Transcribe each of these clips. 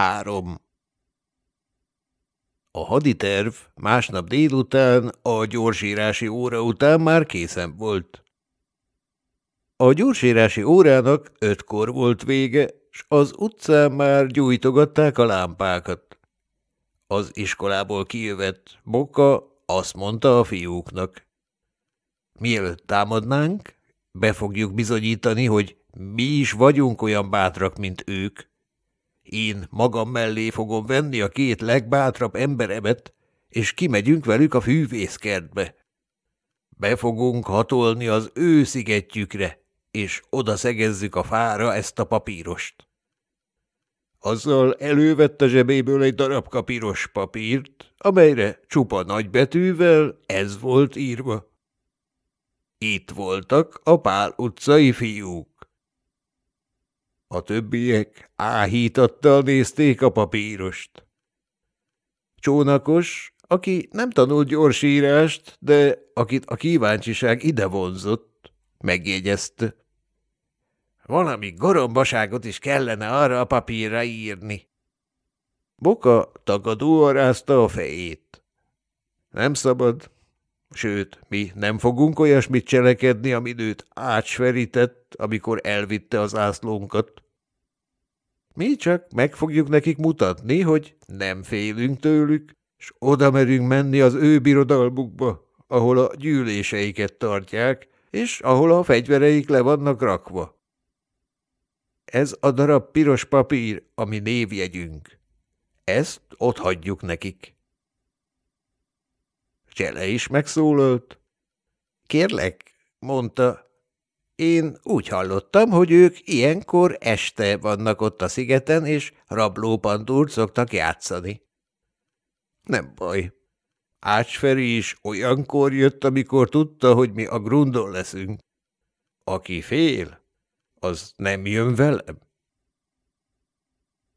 Három. A haditerv másnap délután, a gyorsírási óra után már készen volt. A gyorsírási órának ötkor volt vége, s az utcán már gyújtogatták a lámpákat. Az iskolából kijövett Boka azt mondta a fiúknak. Mielőtt támadnánk, be fogjuk bizonyítani, hogy mi is vagyunk olyan bátrak, mint ők. Én magam mellé fogom venni a két legbátrabb emberemet, és kimegyünk velük a fűvészkertbe. Be fogunk hatolni az ő szigetjükre, és oda szegezzük a fára ezt a papírost. Azzal elővette zsebéből egy darabka piros papírt, amelyre csupa nagybetűvel ez volt írva. Itt voltak a Pál utcai fiúk. A többiek áhítattal nézték a papírost. Csónakos, aki nem tanult gyors írást, de akit a kíváncsiság ide vonzott, megjegyezte. Valami gorombaságot is kellene arra a papírra írni. Boka tagadó arázta a fejét. Nem szabad, sőt, mi nem fogunk olyasmit cselekedni, amit őt átsverített, amikor elvitte az ászlónkat. Mi csak meg fogjuk nekik mutatni, hogy nem félünk tőlük, és oda merünk menni az ő birodalmukba, ahol a gyűléseiket tartják, és ahol a fegyvereik le vannak rakva. Ez a darab piros papír, ami névjegyünk. Ezt ott hagyjuk nekik. Csele is megszólalt. Kérlek, mondta, én úgy hallottam, hogy ők ilyenkor este vannak ott a szigeten, és rablópandúrt szoktak játszani. Nem baj. Ácsferi is olyankor jött, amikor tudta, hogy mi a grundon leszünk. Aki fél, az nem jön velem.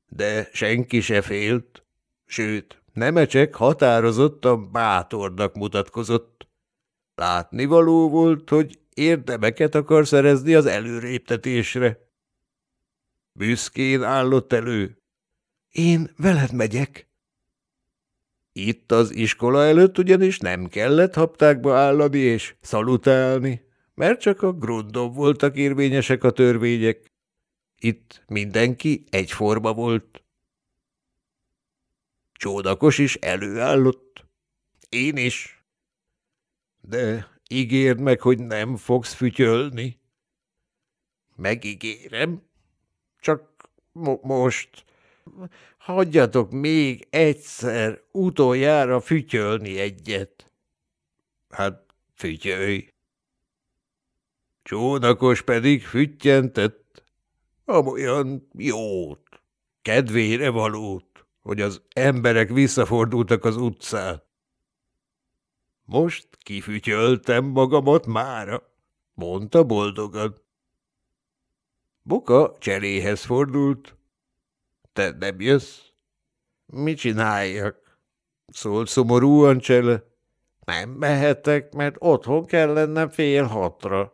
De senki se félt, sőt, Nemecsek határozottan bátornak mutatkozott. Látnivaló volt, hogy Érdemeket akar szerezni az előréptetésre. Büszkén állott elő. Én veled megyek. Itt az iskola előtt ugyanis nem kellett haptákba állani és szalutálni, mert csak a grundon voltak érvényesek a törvények. Itt mindenki egyforma volt. Csódakos is előállott. Én is. De ígérd meg, hogy nem fogsz fütyölni. Megígérem. Csak mo most. Hagyjatok még egyszer utoljára fütyölni egyet. Hát fütyölj. Csónakos pedig füttyentett, amolyan jót, kedvére valót, hogy az emberek visszafordultak az utcát. Most kifütyöltem magamat mára, mondta boldogan. Buka cseréhez fordult. Te nem jössz? Mi csináljak? Szólt szomorúan csele. Nem mehetek, mert otthon kell lennem fél hatra.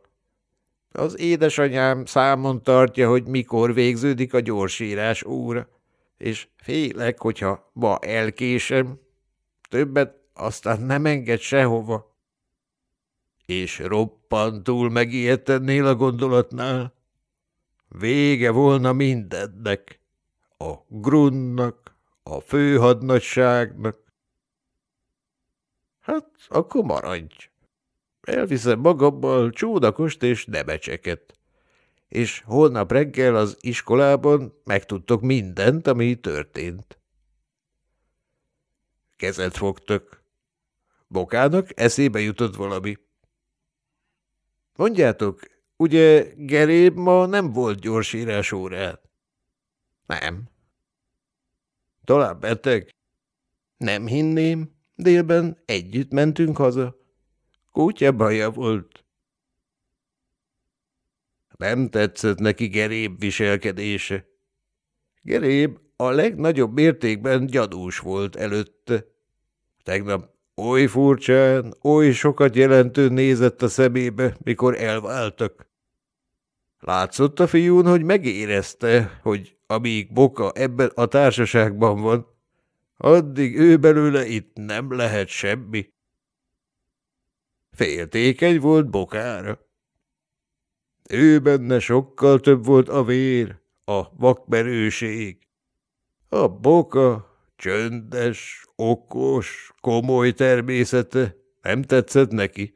Az édesanyám számon tartja, hogy mikor végződik a gyorsírás óra, és félek, hogyha ma elkésem. Többet aztán nem enged sehova. És roppantul megijedtennél a gondolatnál? Vége volna mindennek, a grunnak, a főhadnagyságnak. Hát akkor maradj. Elviszem magammal csódakost és nebecseket. És holnap reggel az iskolában megtudtok mindent, ami történt. Kezet fogtok. Bokának eszébe jutott valami. Mondjátok, ugye Geréb ma nem volt gyorsírás órát? Nem. Talán beteg? Nem hinném, délben együtt mentünk haza. Kutya baja volt. Nem tetszett neki Geréb viselkedése. Geréb a legnagyobb mértékben gyadús volt előtte. Tegnap Oly furcsán, oly sokat jelentő nézett a szemébe, mikor elváltak. Látszott a fiún, hogy megérezte, hogy amíg Boka ebben a társaságban van, addig ő belőle itt nem lehet semmi. Féltékeny volt Bokára. Ő benne sokkal több volt a vér, a vakmerőség. A Boka csöndes, Okos, komoly természete nem tetszett neki.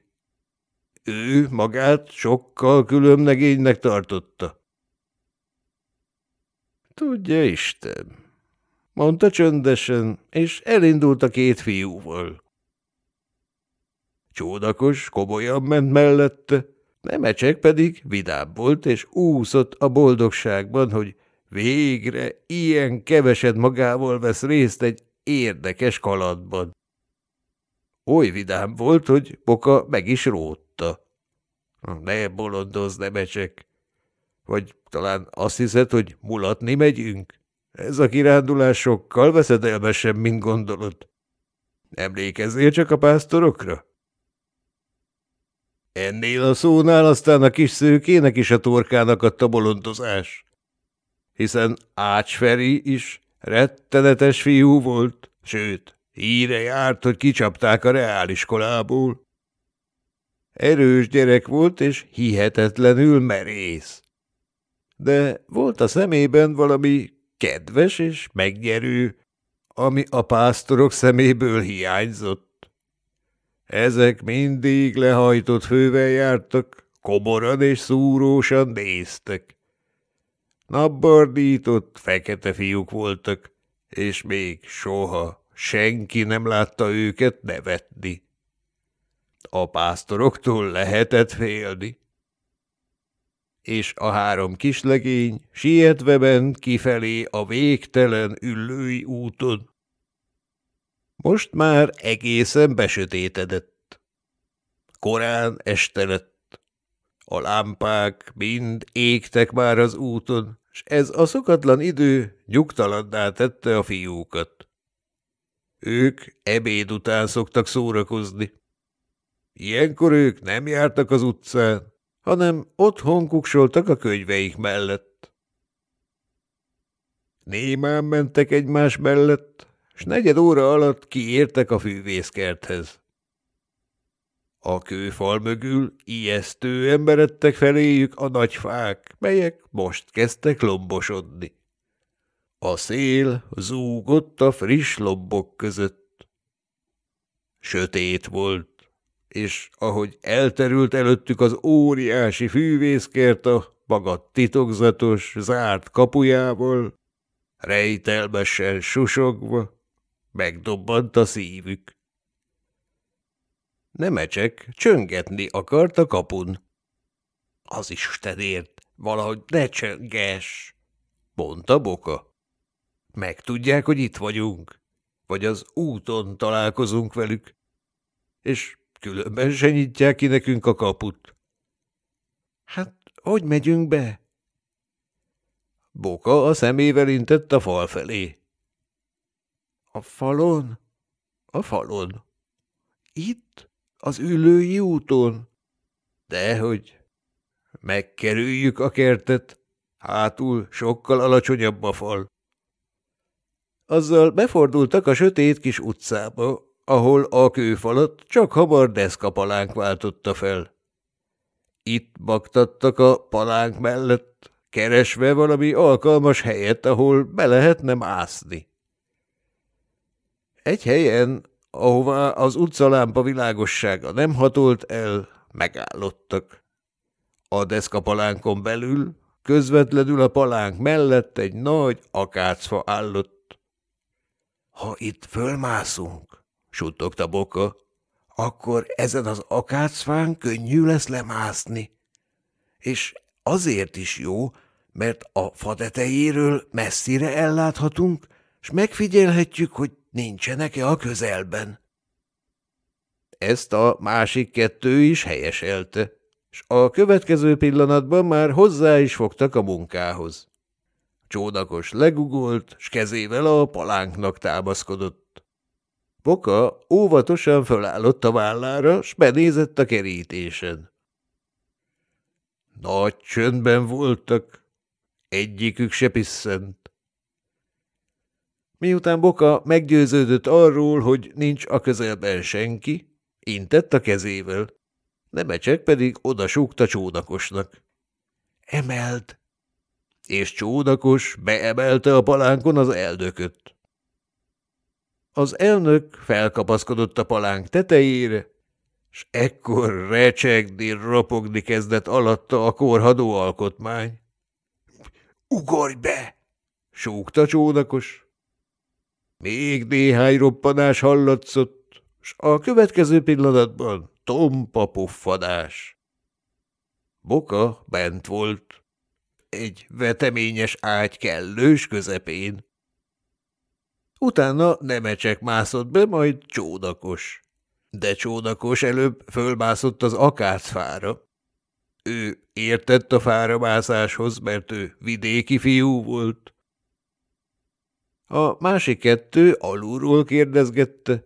Ő magát sokkal különlegénynek tartotta. Tudja Isten, mondta csöndesen, és elindult a két fiúval. Csódakos komolyan ment mellette, Nemecsek pedig vidább volt, és úszott a boldogságban, hogy végre ilyen keveset magával vesz részt egy érdekes kalandban. Oly vidám volt, hogy Boka meg is rótta. Ne bolondozz, ne becsek. Vagy talán azt hiszed, hogy mulatni megyünk? Ez a kirándulás sokkal veszedelmesebb, mint gondolod. Emlékezzél csak a pásztorokra? Ennél a szónál aztán a kis szőkének is a torkának adta bolondozás. Hiszen Ácsferi is Rettenetes fiú volt, sőt, híre járt, hogy kicsapták a reáliskolából. Erős gyerek volt, és hihetetlenül merész. De volt a szemében valami kedves és megnyerő, ami a pásztorok szeméből hiányzott. Ezek mindig lehajtott fővel jártak, koboran és szúrósan néztek. Napbordított, fekete fiúk voltak, és még soha senki nem látta őket nevetni. A pásztoroktól lehetett félni. És a három kislegény sietve ment kifelé a végtelen üllői úton. Most már egészen besötétedett. Korán este lett. A lámpák mind égtek már az úton, s ez a szokatlan idő nyugtalanná tette a fiúkat. Ők ebéd után szoktak szórakozni. Ilyenkor ők nem jártak az utcán, hanem otthon kuksoltak a könyveik mellett. Némán mentek egymás mellett, s negyed óra alatt kiértek a fűvészkerthez. A kőfal mögül ijesztő emberettek feléjük a nagy fák, melyek most kezdtek lombosodni. A szél zúgott a friss lombok között. Sötét volt, és ahogy elterült előttük az óriási fűvészkert a maga titokzatos, zárt kapujával, rejtelmesen susogva, megdobbant a szívük. Nemecsek csöngetni akart a kapun. Az Istenért, valahogy ne csönges, mondta Boka. Megtudják, hogy itt vagyunk, vagy az úton találkozunk velük, és különben se nyitják ki nekünk a kaput. Hát, hogy megyünk be? Boka a szemével intett a fal felé. A falon? A falon. Itt? Az ülői úton? Dehogy. Megkerüljük a kertet. Hátul sokkal alacsonyabb a fal. Azzal befordultak a sötét kis utcába, ahol a kőfalat csak hamar deszkapalánk váltotta fel. Itt baktattak a palánk mellett, keresve valami alkalmas helyet, ahol be lehetne mászni. Egy helyen ahová az utcalámpa világossága nem hatolt el, megállottak. A deszkapalánkon belül, közvetlenül a palánk mellett egy nagy akácfa állott. – Ha itt fölmászunk, suttogta Boka, akkor ezen az akácfán könnyű lesz lemászni. És azért is jó, mert a fa messzire elláthatunk, és megfigyelhetjük, hogy Nincsenek-e a közelben? Ezt a másik kettő is helyeselte, és a következő pillanatban már hozzá is fogtak a munkához. Csónakos legugolt, s kezével a palánknak támaszkodott. Poka óvatosan fölállott a vállára, s benézett a kerítésen. Nagy csöndben voltak, egyikük se pisszent. Miután Boka meggyőződött arról, hogy nincs a közelben senki, intett a kezével. Nemecsek pedig odasúgta csónakosnak. Emelt! És csónakos beemelte a palánkon az eldököt. Az elnök felkapaszkodott a palánk tetejére, s ekkor recsegni, ropogni kezdett alatta a korhadó alkotmány. – Ugorj be! – súgta csónakos. Még néhány roppanás hallatszott, s a következő pillanatban tompa puffadás. Boka bent volt, egy veteményes ágy kellős közepén. Utána nemecsek mászott be, majd csódakos. De csódakos előbb fölmászott az akácfára. Ő értett a mászáshoz, mert ő vidéki fiú volt. A másik kettő alulról kérdezgette.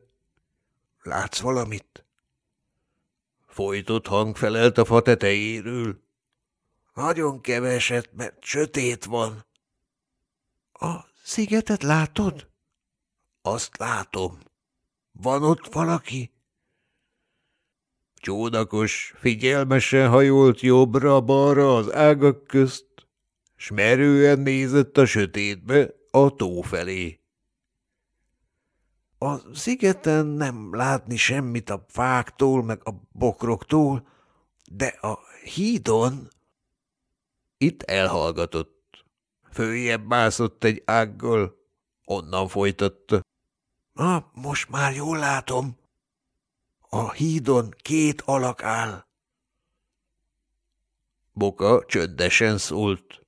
Látsz valamit? Folytott hang felelt a fa tetejéről. Nagyon keveset, mert sötét van. A szigetet látod? Azt látom. Van ott valaki? Csónakos figyelmesen hajolt jobbra-balra az ágak közt, s merően nézett a sötétbe, a tó felé. A szigeten nem látni semmit a fáktól, meg a bokroktól, de a hídon... Itt elhallgatott. Följebb mászott egy ággal, onnan folytatta. Na, most már jól látom. A hídon két alak áll. Boka csöndesen szólt.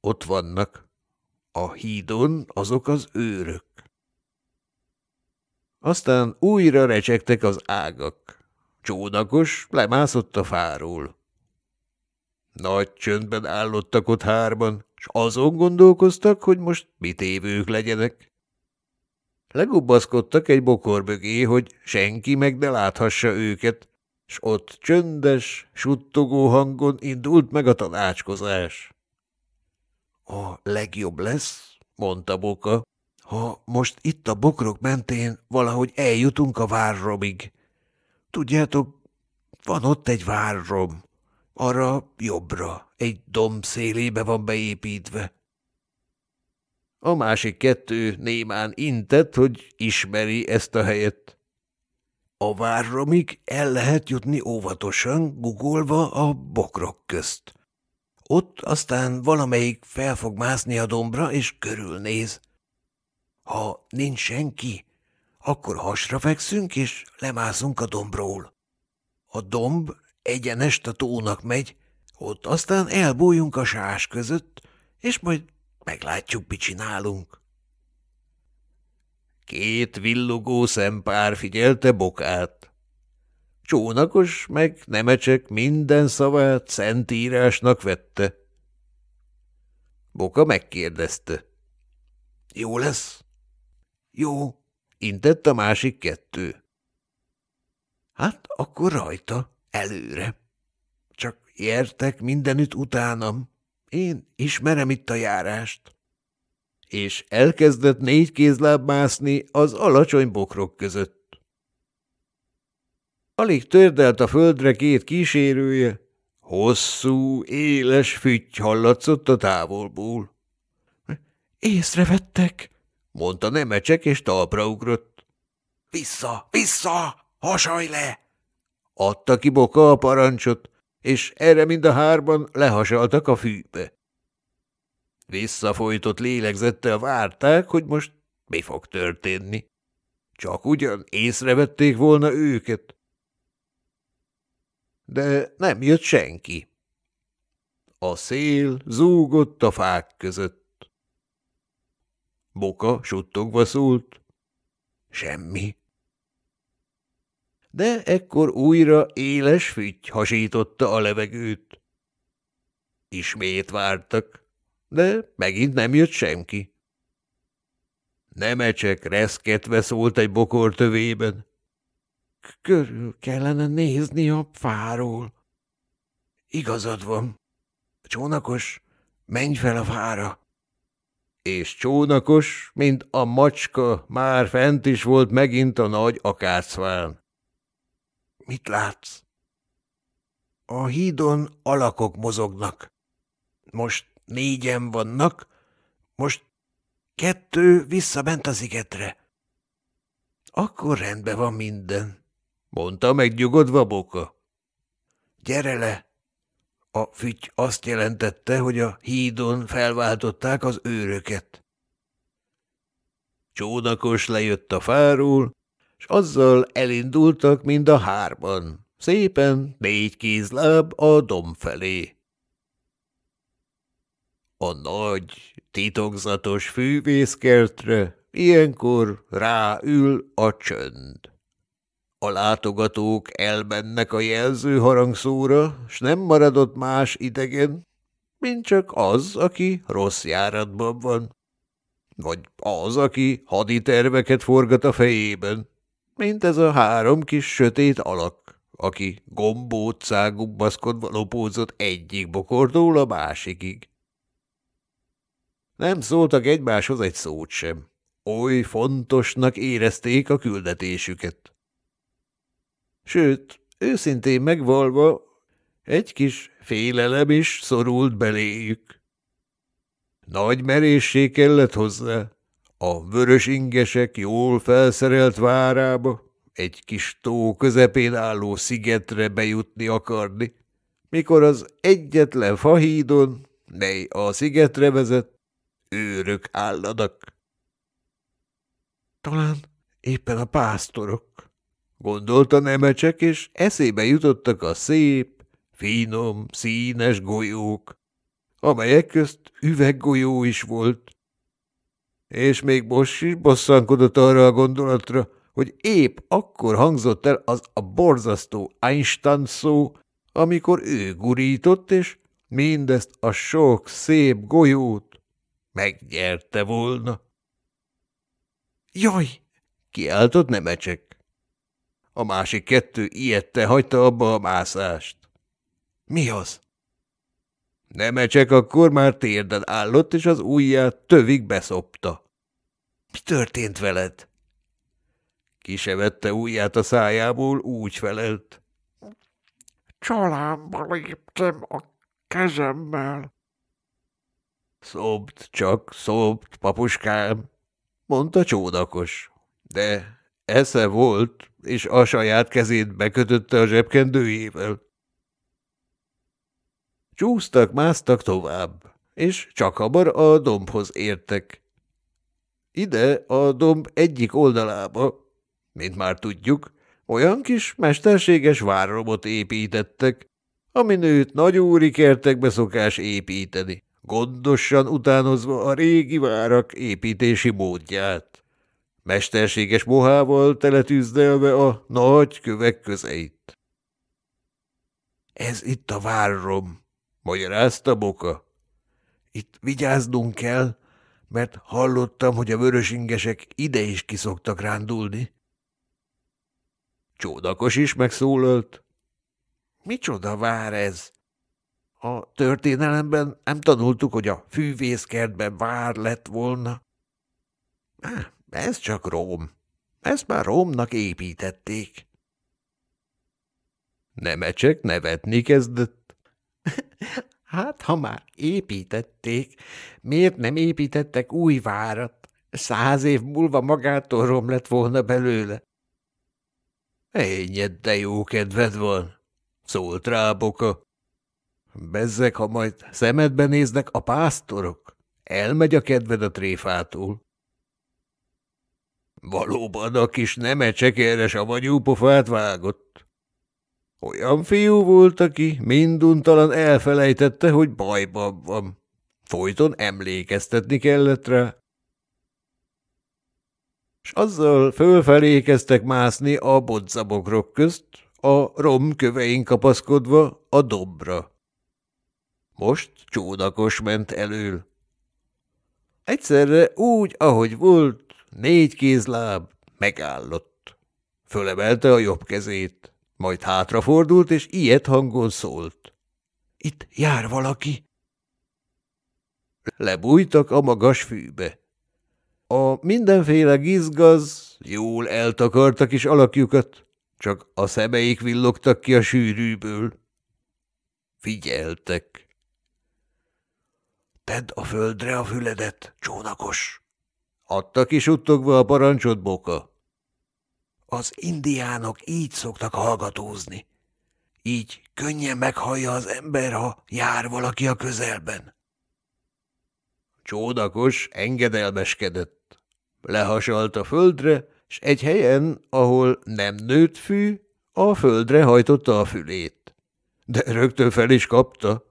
Ott vannak. A hídon azok az őrök. Aztán újra recsegtek az ágak. Csónakos lemászott a fáról. Nagy csöndben állottak ott hárban, s azon gondolkoztak, hogy most mit évők legyenek. Legubbaszkodtak egy mögé, hogy senki meg ne láthassa őket, s ott csöndes, suttogó hangon indult meg a tanácskozás. A legjobb lesz, mondta Boka, ha most itt a bokrok mentén valahogy eljutunk a várromig. Tudjátok, van ott egy várrom, arra jobbra, egy domb szélébe van beépítve. A másik kettő némán intett, hogy ismeri ezt a helyet. A várromig el lehet jutni óvatosan, gugolva a bokrok közt. Ott aztán valamelyik fel fog mászni a dombra, és körülnéz. Ha nincs senki, akkor hasra fekszünk, és lemászunk a dombról. A domb egyenest a tónak megy, ott aztán elbújunk a sás között, és majd meglátjuk, mit csinálunk. Két villogó szempár figyelte Bokát. Csónakos meg Nemecsek minden szavát szentírásnak vette. Boka megkérdezte. Jó lesz? Jó, intett a másik kettő. Hát akkor rajta, előre. Csak értek mindenütt utánam. Én ismerem itt a járást. És elkezdett négy kézláb mászni az alacsony bokrok között. Alig tördelt a földre két kísérője, hosszú, éles fütty hallatszott a távolból. Észrevettek, mondta nemecsek, és talpra ugrott. Vissza, vissza, hasaj le! Adta ki boka a parancsot, és erre mind a hárban lehasaltak a fűbe. Visszafolytott lélegzettel várták, hogy most mi fog történni. Csak ugyan észrevették volna őket, de nem jött senki. A szél zúgott a fák között. Boka suttogva szólt. Semmi. De ekkor újra éles fügy hasította a levegőt. Ismét vártak, de megint nem jött senki. Nemecsek reszketve szólt egy bokor tövében körül kellene nézni a fáról. Igazad van. Csónakos, menj fel a fára. És csónakos, mint a macska, már fent is volt megint a nagy akácván. Mit látsz? A hídon alakok mozognak. Most négyen vannak, most kettő visszabent a szigetre. Akkor rendben van minden mondta megnyugodva Boka. Gyere le! A fügy azt jelentette, hogy a hídon felváltották az őröket. Csónakos lejött a fáról, s azzal elindultak mind a hárban. szépen négy kézláb a dom felé. A nagy, titokzatos fűvészkertre ilyenkor ráül a csönd. A látogatók elmennek a jelző s nem maradott más idegen, mint csak az, aki rossz járatban van. Vagy az, aki haditerveket forgat a fejében, mint ez a három kis sötét alak, aki gombócá gumbaszkodva lopózott egyik bokordól a másikig. Nem szóltak egymáshoz egy szót sem. Oly fontosnak érezték a küldetésüket. Sőt, őszintén megvalva, egy kis félelem is szorult beléjük. Nagy merészség kellett hozzá. A vörös ingesek jól felszerelt várába, egy kis tó közepén álló szigetre bejutni akarni, mikor az egyetlen fahídon, mely a szigetre vezet, őrök álladak. Talán éppen a pásztorok. Gondolta nemecsek, és eszébe jutottak a szép, finom, színes golyók, amelyek közt üveggolyó is volt. És még most is bosszankodott arra a gondolatra, hogy épp akkor hangzott el az a borzasztó Einstein szó, amikor ő gurított, és mindezt a sok szép golyót megnyerte volna. – Jaj! – kiáltott nemecsek. A másik kettő ilyette hagyta abba a mászást. Mi az? Nemecsek akkor már térden állott, és az ujját tövig beszopta. Mi történt veled? Kisevette ujját a szájából, úgy felelt. Csalámba léptem a kezemmel. Szobd csak, szobd, papuskám, mondta csódakos, de esze volt, és a saját kezét bekötötte a zsebkendőjével. Csúsztak, másztak tovább, és csak hamar a dombhoz értek. Ide a domb egyik oldalába, mint már tudjuk, olyan kis mesterséges várromot építettek, amin őt nagyúri kertekbe szokás építeni, gondosan utánozva a régi várak építési módját mesterséges mohával teletűzdelve a nagy kövek közeit. Ez itt a várrom, magyarázta Boka. Itt vigyáznunk kell, mert hallottam, hogy a vörösingesek ide is kiszoktak rándulni. Csódakos is megszólalt. Micsoda vár ez? A történelemben nem tanultuk, hogy a fűvészkertben vár lett volna. Á, ez csak Róm. Ezt már Rómnak építették. Nemecsek nevetni kezdett. Hát, ha már építették, miért nem építettek új várat? Száz év múlva magától rom lett volna belőle. Ennyed, de jó kedved van, szólt Boka. Bezzek, ha majd szemedbe néznek a pásztorok, elmegy a kedved a tréfától. Valóban a kis a pofát vágott. Olyan fiú volt, aki minduntalan elfelejtette, hogy bajban van. Folyton emlékeztetni kellett rá. S azzal fölfelé kezdtek mászni a bodzabokrok közt, a romkövein kapaszkodva a dobra. Most csónakos ment elől. Egyszerre úgy, ahogy volt, Négy kézláb megállott. Fölemelte a jobb kezét, majd hátrafordult, és ilyet hangon szólt. Itt jár valaki. Lebújtak a magas fűbe. A mindenféle gizgaz jól eltakarta kis alakjukat, csak a szemeik villogtak ki a sűrűből. Figyeltek. Tedd a földre a füledet, csónakos! Adta ki suttogva a parancsot, Boka? Az indiánok így szoktak hallgatózni. Így könnyen meghallja az ember, ha jár valaki a közelben. Csódakos engedelmeskedett. Lehasalt a földre, s egy helyen, ahol nem nőtt fű, a földre hajtotta a fülét. De rögtön fel is kapta.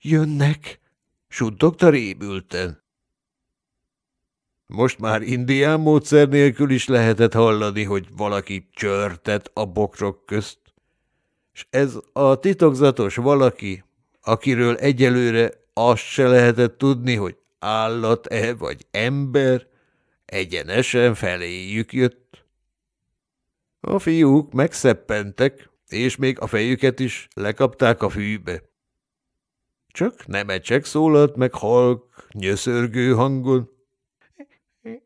Jönnek, suttogta rébülten. Most már indián módszer nélkül is lehetett hallani, hogy valaki csörtet a bokrok közt. És ez a titokzatos valaki, akiről egyelőre azt se lehetett tudni, hogy állat-e vagy ember, egyenesen feléjük jött. A fiúk megszeppentek, és még a fejüket is lekapták a fűbe. Csak nemecsek szólalt meg halk, nyöszörgő hangon.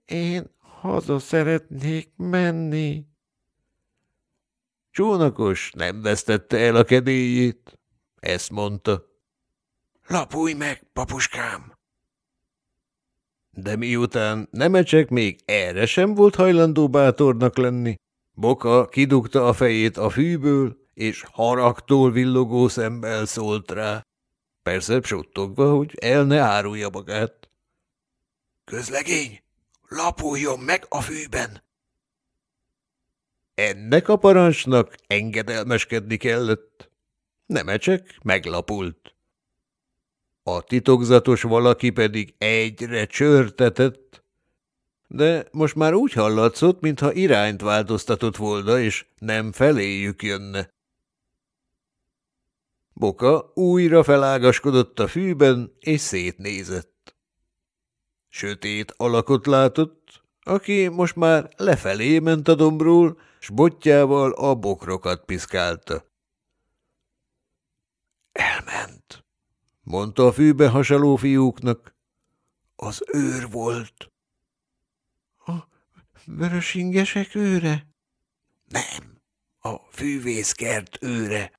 Én haza szeretnék menni. Csónakos nem vesztette el a kedélyét, ezt mondta. Lapulj meg, papuskám! De miután Nemecsek még erre sem volt hajlandó bátornak lenni, Boka kidugta a fejét a fűből, és haragtól villogó szemmel szólt rá. Persze suttogva, hogy el ne árulja magát. Közlegény, lapuljon meg a fűben. Ennek a parancsnak engedelmeskedni kellett. Nemecsek meglapult. A titokzatos valaki pedig egyre csörtetett, de most már úgy hallatszott, mintha irányt változtatott volna, és nem feléjük jönne. Boka újra felágaskodott a fűben, és szétnézett. Sötét alakot látott, aki most már lefelé ment a dombról, s botjával a bokrokat piszkálta. Elment, mondta a fűbe hasaló fiúknak. Az őr volt. A vörösingesek őre? Nem, a fűvészkert őre.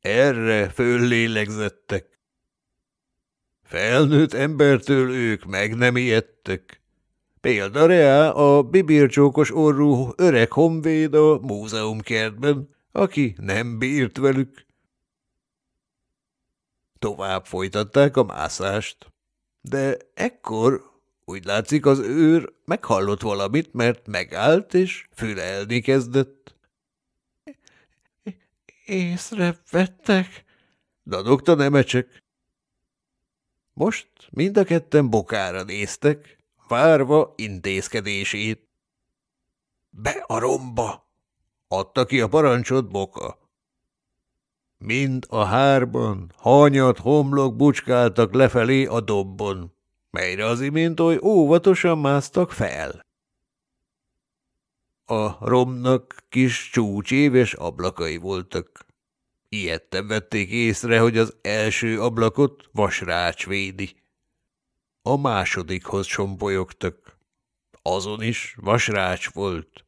Erre föllélegzettek. Felnőtt embertől ők meg nem ijedtek. Példa reá a bibircsókos orrú öreg honvéd a múzeumkertben, aki nem bírt velük. Tovább folytatták a mászást. De ekkor úgy látszik az őr meghallott valamit, mert megállt és fülelni kezdett. Észrevettek, dadogta nemecsek. Most mind a ketten bokára néztek, várva intézkedését. Be a romba! Adta ki a parancsot boka. Mind a hárban hanyat homlok bucskáltak lefelé a dobbon, melyre az imént oly óvatosan másztak fel. A romnak kis csúcséves ablakai voltak. Ilyetten vették észre, hogy az első ablakot vasrács védi. A másodikhoz sombolyogtak. Azon is vasrács volt.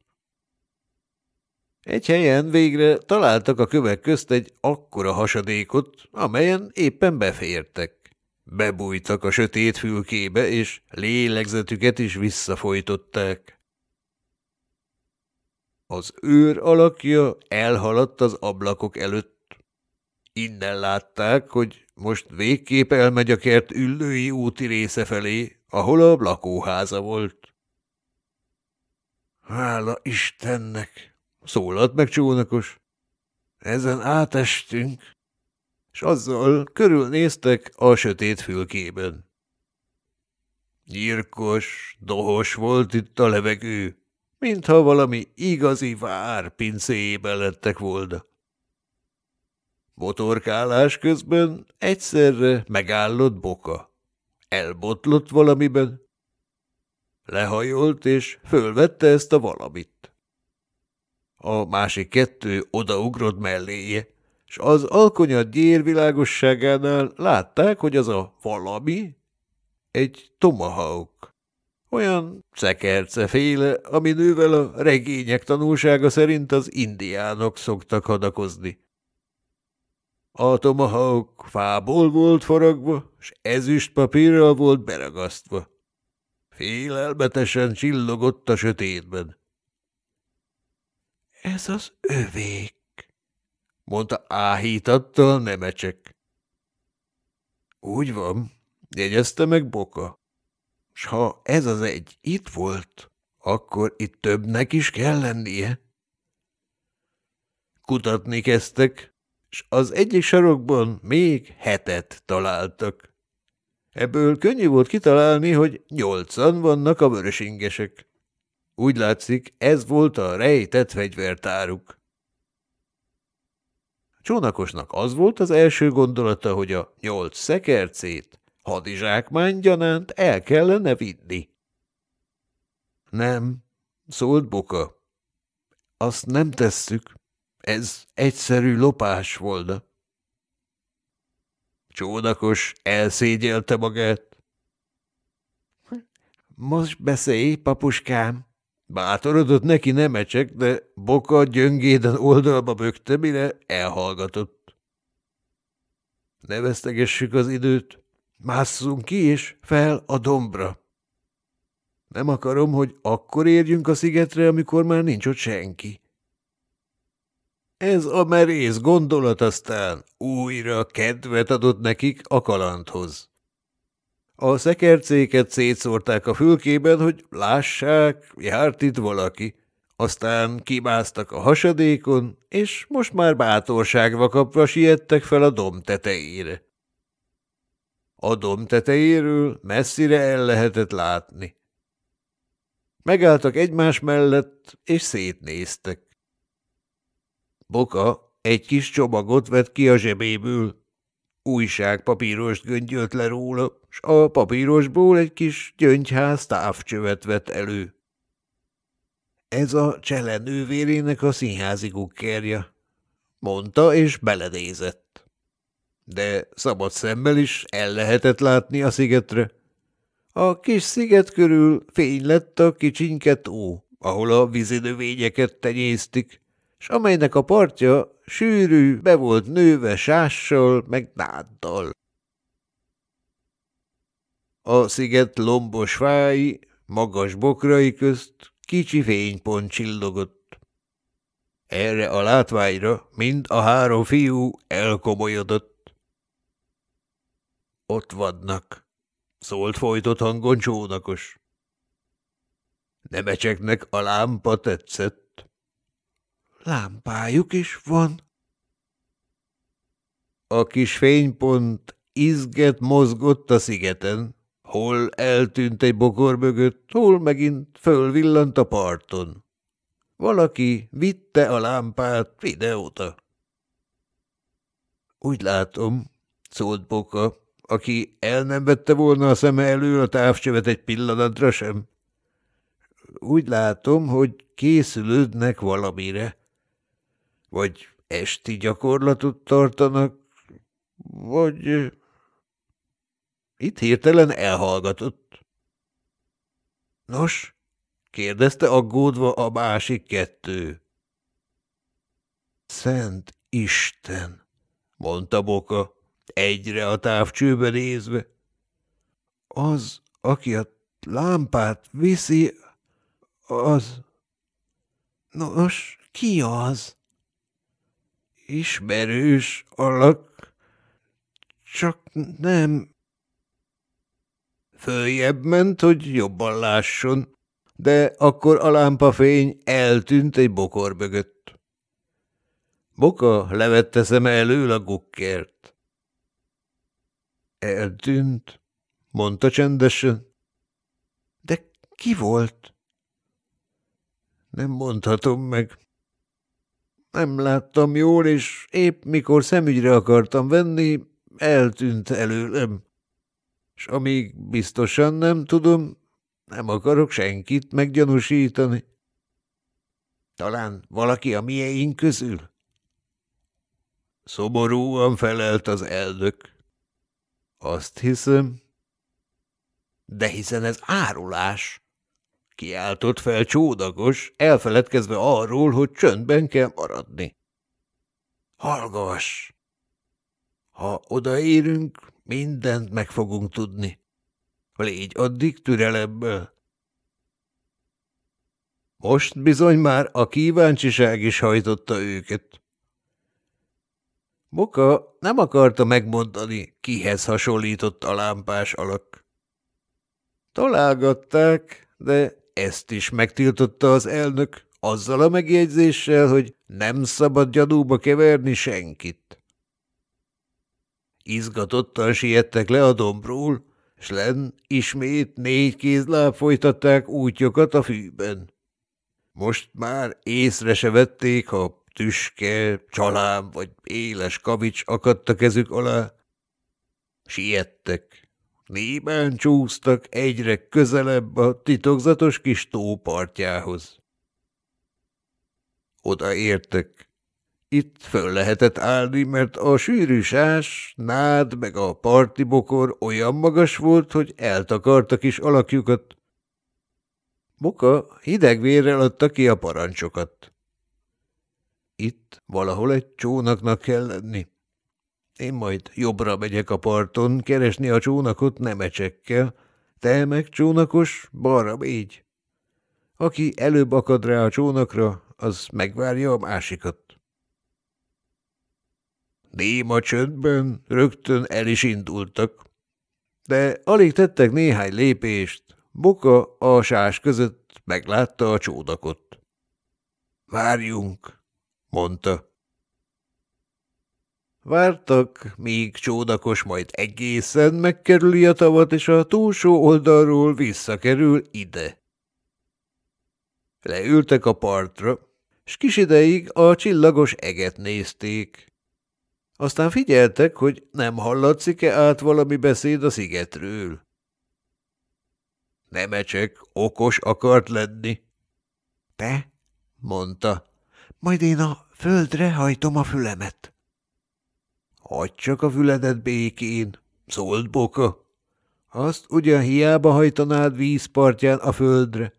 Egy helyen végre találtak a kövek közt egy akkora hasadékot, amelyen éppen befértek. Bebújtak a sötét fülkébe, és lélegzetüket is visszafojtották. Az őr alakja elhaladt az ablakok előtt. Innen látták, hogy most végképp elmegy a kert üllői úti része felé, ahol a lakóháza volt. Hála Istennek! Szólalt meg csónakos. Ezen átestünk, és azzal körülnéztek a sötét fülkében. Nyírkos, dohos volt itt a levegő, mintha valami igazi vár pincéjében lettek volna. Motorkálás közben egyszerre megállott boka. Elbotlott valamiben. Lehajolt, és fölvette ezt a valamit. A másik kettő odaugrott melléje, és az alkonyat gyér világosságánál látták, hogy az a valami egy tomahawk. Olyan ami aminővel a regények tanulsága szerint az indiánok szoktak hadakozni. A tomahawk fából volt faragva, s ezüst papírral volt beragasztva. Félelmetesen csillogott a sötétben. – Ez az övék! – mondta áhítattal nemecsek. – Úgy van, jegyezte meg Boka. S ha ez az egy itt volt, akkor itt többnek is kell lennie. Kutatni kezdtek, s az egyik sarokban még hetet találtak. Ebből könnyű volt kitalálni, hogy nyolcan vannak a vörösingesek. Úgy látszik, ez volt a rejtett fegyvertáruk. Csónakosnak az volt az első gondolata, hogy a nyolc szekercét hadizsákmány gyanánt el kellene vinni. Nem, szólt Boka. Azt nem tesszük. Ez egyszerű lopás volna. Csónakos elszégyelte magát. Most beszélj, papuskám! Bátorodott neki nemecsek, de boka gyöngéden oldalba bökte, mire elhallgatott. Ne vesztegessük az időt, másszunk ki és fel a dombra. Nem akarom, hogy akkor érjünk a szigetre, amikor már nincs ott senki. Ez a merész gondolat aztán újra kedvet adott nekik a kalandhoz. A szekercéket szétszórták a fülkében, hogy lássák, járt itt valaki. Aztán kibáztak a hasadékon, és most már bátorságva kapva siettek fel a dom tetejére. A dom tetejéről messzire el lehetett látni. Megálltak egymás mellett, és szétnéztek. Boka egy kis csomagot vett ki a zsebéből. Újságpapírost göngyölt le róla, s a papírosból egy kis gyöngyház távcsövet vett elő. Ez a cselenővérének a színházi kukkerja, mondta és belenézett. De szabad szemmel is el lehetett látni a szigetre. A kis sziget körül fény lett a kicsinket ó, ahol a vízinövényeket tenyésztik s amelynek a partja sűrű, be volt nőve sással, meg náddal. A sziget lombos fái, magas bokrai közt kicsi fénypont csillogott. Erre a látványra mind a három fiú elkomolyodott. Ott vannak, szólt folytott hangon csónakos. Nemecseknek a lámpa tetszett lámpájuk is van. A kis fénypont izget mozgott a szigeten, hol eltűnt egy bokor mögött, hol megint fölvillant a parton. Valaki vitte a lámpát videóta. Úgy látom, szólt Boka, aki el nem vette volna a szeme elől a távcsövet egy pillanatra sem. Úgy látom, hogy készülődnek valamire. Vagy esti gyakorlatot tartanak, vagy... Itt hirtelen elhallgatott. Nos? kérdezte aggódva a másik kettő. Szent Isten, mondta Boka, egyre a távcsőbe nézve. Az, aki a lámpát viszi, az... Nos, ki az? ismerős alak, csak nem. Följebb ment, hogy jobban lásson, de akkor a lámpafény eltűnt egy bokor mögött. Boka levette szeme elől a gukkert. Eltűnt, mondta csendesen. De ki volt? Nem mondhatom meg nem láttam jól, és épp mikor szemügyre akartam venni, eltűnt előlem. És amíg biztosan nem tudom, nem akarok senkit meggyanúsítani. Talán valaki a mieink közül? Szomorúan felelt az eldök. Azt hiszem. De hiszen ez árulás. Kiáltott fel csódagos, elfeledkezve arról, hogy csöndben kell maradni. Hallgass! Ha odaérünk, mindent meg fogunk tudni. Légy addig türelebből. Most bizony már a kíváncsiság is hajtotta őket. Boka nem akarta megmondani, kihez hasonlított a lámpás alak. Találgatták, de ezt is megtiltotta az elnök, azzal a megjegyzéssel, hogy nem szabad gyanúba keverni senkit. Izgatottan siettek le a dombról, s len ismét négy kézláb folytatták útjukat a fűben. Most már észre se vették, ha tüske, csalám vagy éles kavics akadt a kezük alá. Siettek, Némán csúsztak egyre közelebb a titokzatos kis tópartjához. Oda értek. Itt föl lehetett állni, mert a sűrű sás, nád meg a parti bokor olyan magas volt, hogy eltakartak is alakjukat. Boka hideg vérrel adta ki a parancsokat. Itt valahol egy csónaknak kell lenni. Én majd jobbra megyek a parton, keresni a csónakot nemecsekkel. te meg csónakos, balra így. Aki előbb akad rá a csónakra, az megvárja a másikat. Néma csöndben rögtön el is indultak. De alig tettek néhány lépést, Boka a sás között meglátta a csónakot. Várjunk, mondta. Vártak, míg csódakos majd egészen megkerüli a tavat, és a túlsó oldalról visszakerül ide. Leültek a partra, s kis ideig a csillagos eget nézték. Aztán figyeltek, hogy nem hallatszik-e át valami beszéd a szigetről. Nemecsek okos akart lenni. Te? mondta. Majd én a földre hajtom a fülemet. Hagy csak a füledet békén, szólt Boka. Azt ugyan hiába hajtanád vízpartján a földre.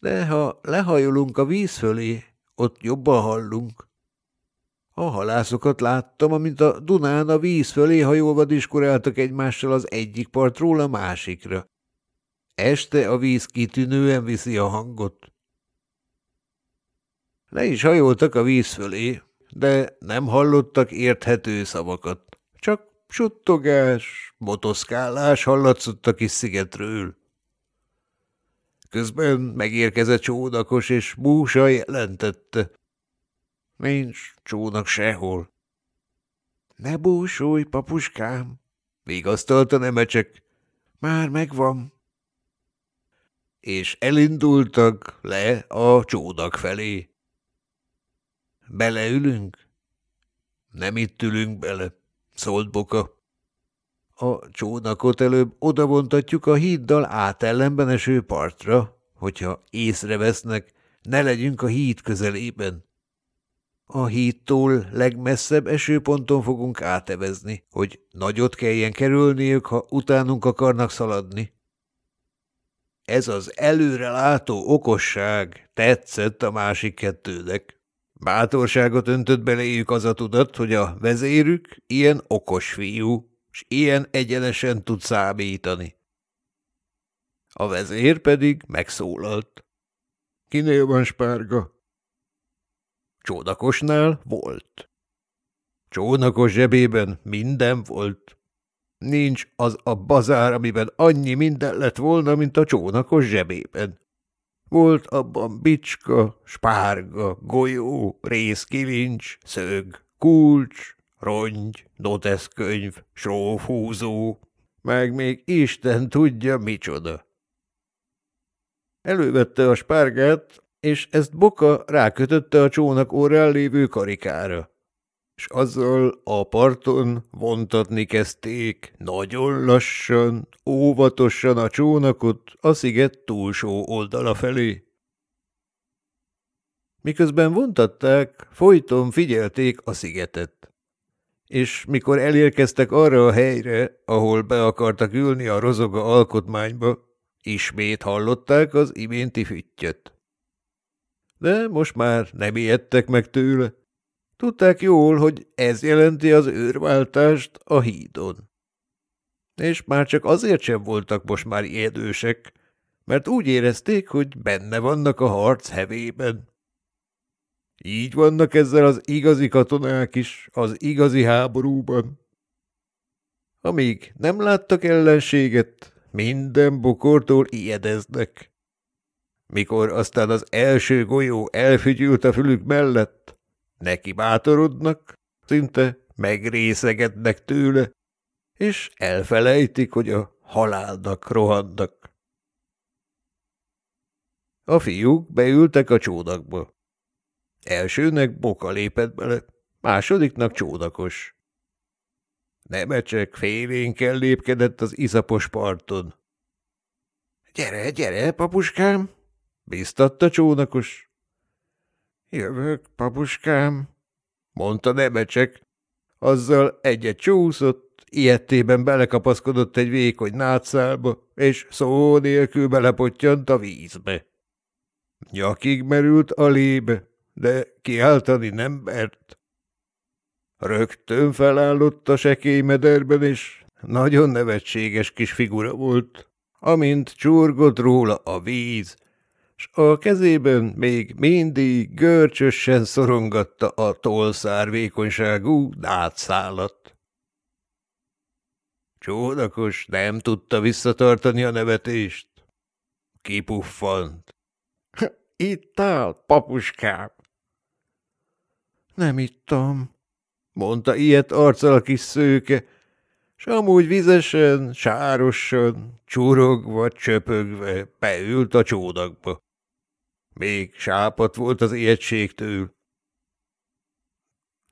De ha lehajolunk a víz fölé, ott jobban hallunk. A halászokat láttam, amint a Dunán a víz fölé hajolva diskuráltak egymással az egyik partról a másikra. Este a víz kitűnően viszi a hangot. Le is hajoltak a víz fölé, de nem hallottak érthető szavakat. Csak suttogás, motoszkálás hallatszott a kis szigetről. Közben megérkezett csónakos, és búsa jelentette. Nincs csónak sehol. Ne búsulj, papuskám, vigasztalta nemecsek. Már megvan. És elindultak le a csónak felé. Beleülünk? Nem itt ülünk bele, szólt Boka. A csónakot előbb odavontatjuk a híddal átellenben eső partra, hogyha észrevesznek, ne legyünk a híd közelében. A hídtól legmesszebb esőponton fogunk átevezni, hogy nagyot kelljen kerülniük, ha utánunk akarnak szaladni. Ez az előrelátó okosság tetszett a másik kettőnek. Bátorságot öntött beléjük az a tudat, hogy a vezérük ilyen okos fiú, s ilyen egyenesen tud számítani. A vezér pedig megszólalt. Kinél van spárga? Csónakosnál volt. Csónakos zsebében minden volt. Nincs az a bazár, amiben annyi minden lett volna, mint a csónakos zsebében. Volt abban bicska, spárga, golyó, részkivincs, szög, kulcs, rongy, noteszkönyv, sófúzó, meg még Isten tudja micsoda. Elővette a spárgát, és ezt Boka rákötötte a csónak órán lévő karikára és azzal a parton vontatni kezdték nagyon lassan, óvatosan a csónakot a sziget túlsó oldala felé. Miközben vontatták, folyton figyelték a szigetet. És mikor elérkeztek arra a helyre, ahol be akartak ülni a rozoga alkotmányba, ismét hallották az iménti füttyöt. De most már nem ijedtek meg tőle. Tudták jól, hogy ez jelenti az őrváltást a hídon. És már csak azért sem voltak most már érdősek, mert úgy érezték, hogy benne vannak a harc hevében. Így vannak ezzel az igazi katonák is, az igazi háborúban. Amíg nem láttak ellenséget, minden bokortól ijedeznek. Mikor aztán az első golyó elfügyült a fülük mellett, Neki bátorodnak, szinte megrészegednek tőle, és elfelejtik, hogy a halálnak rohannak. A fiúk beültek a csódakba. Elsőnek boka lépett bele, másodiknak csódakos. Nemecsek félénkkel lépkedett az izapos parton. – Gyere, gyere, papuskám! – biztatta csónakos. Jövök, papuskám, mondta Nemecsek. Azzal egyet csúszott, ilyetében belekapaszkodott egy vékony nátszálba, és szó nélkül belepottyant a vízbe. Nyakig merült a lébe, de kiáltani nem mert. Rögtön felállott a mederben és nagyon nevetséges kis figura volt, amint csurgott róla a víz, s a kezében még mindig görcsösen szorongatta a tolszár vékonyságú nátszálat. Csónakos nem tudta visszatartani a nevetést. Kipuffant. – Itt áll, papuskám! – Nem ittam, mondta ilyet arccal a kis szőke, s amúgy vizesen, sárosan, csurogva, csöpögve beült a csónakba. Még sápat volt az ijegységtől.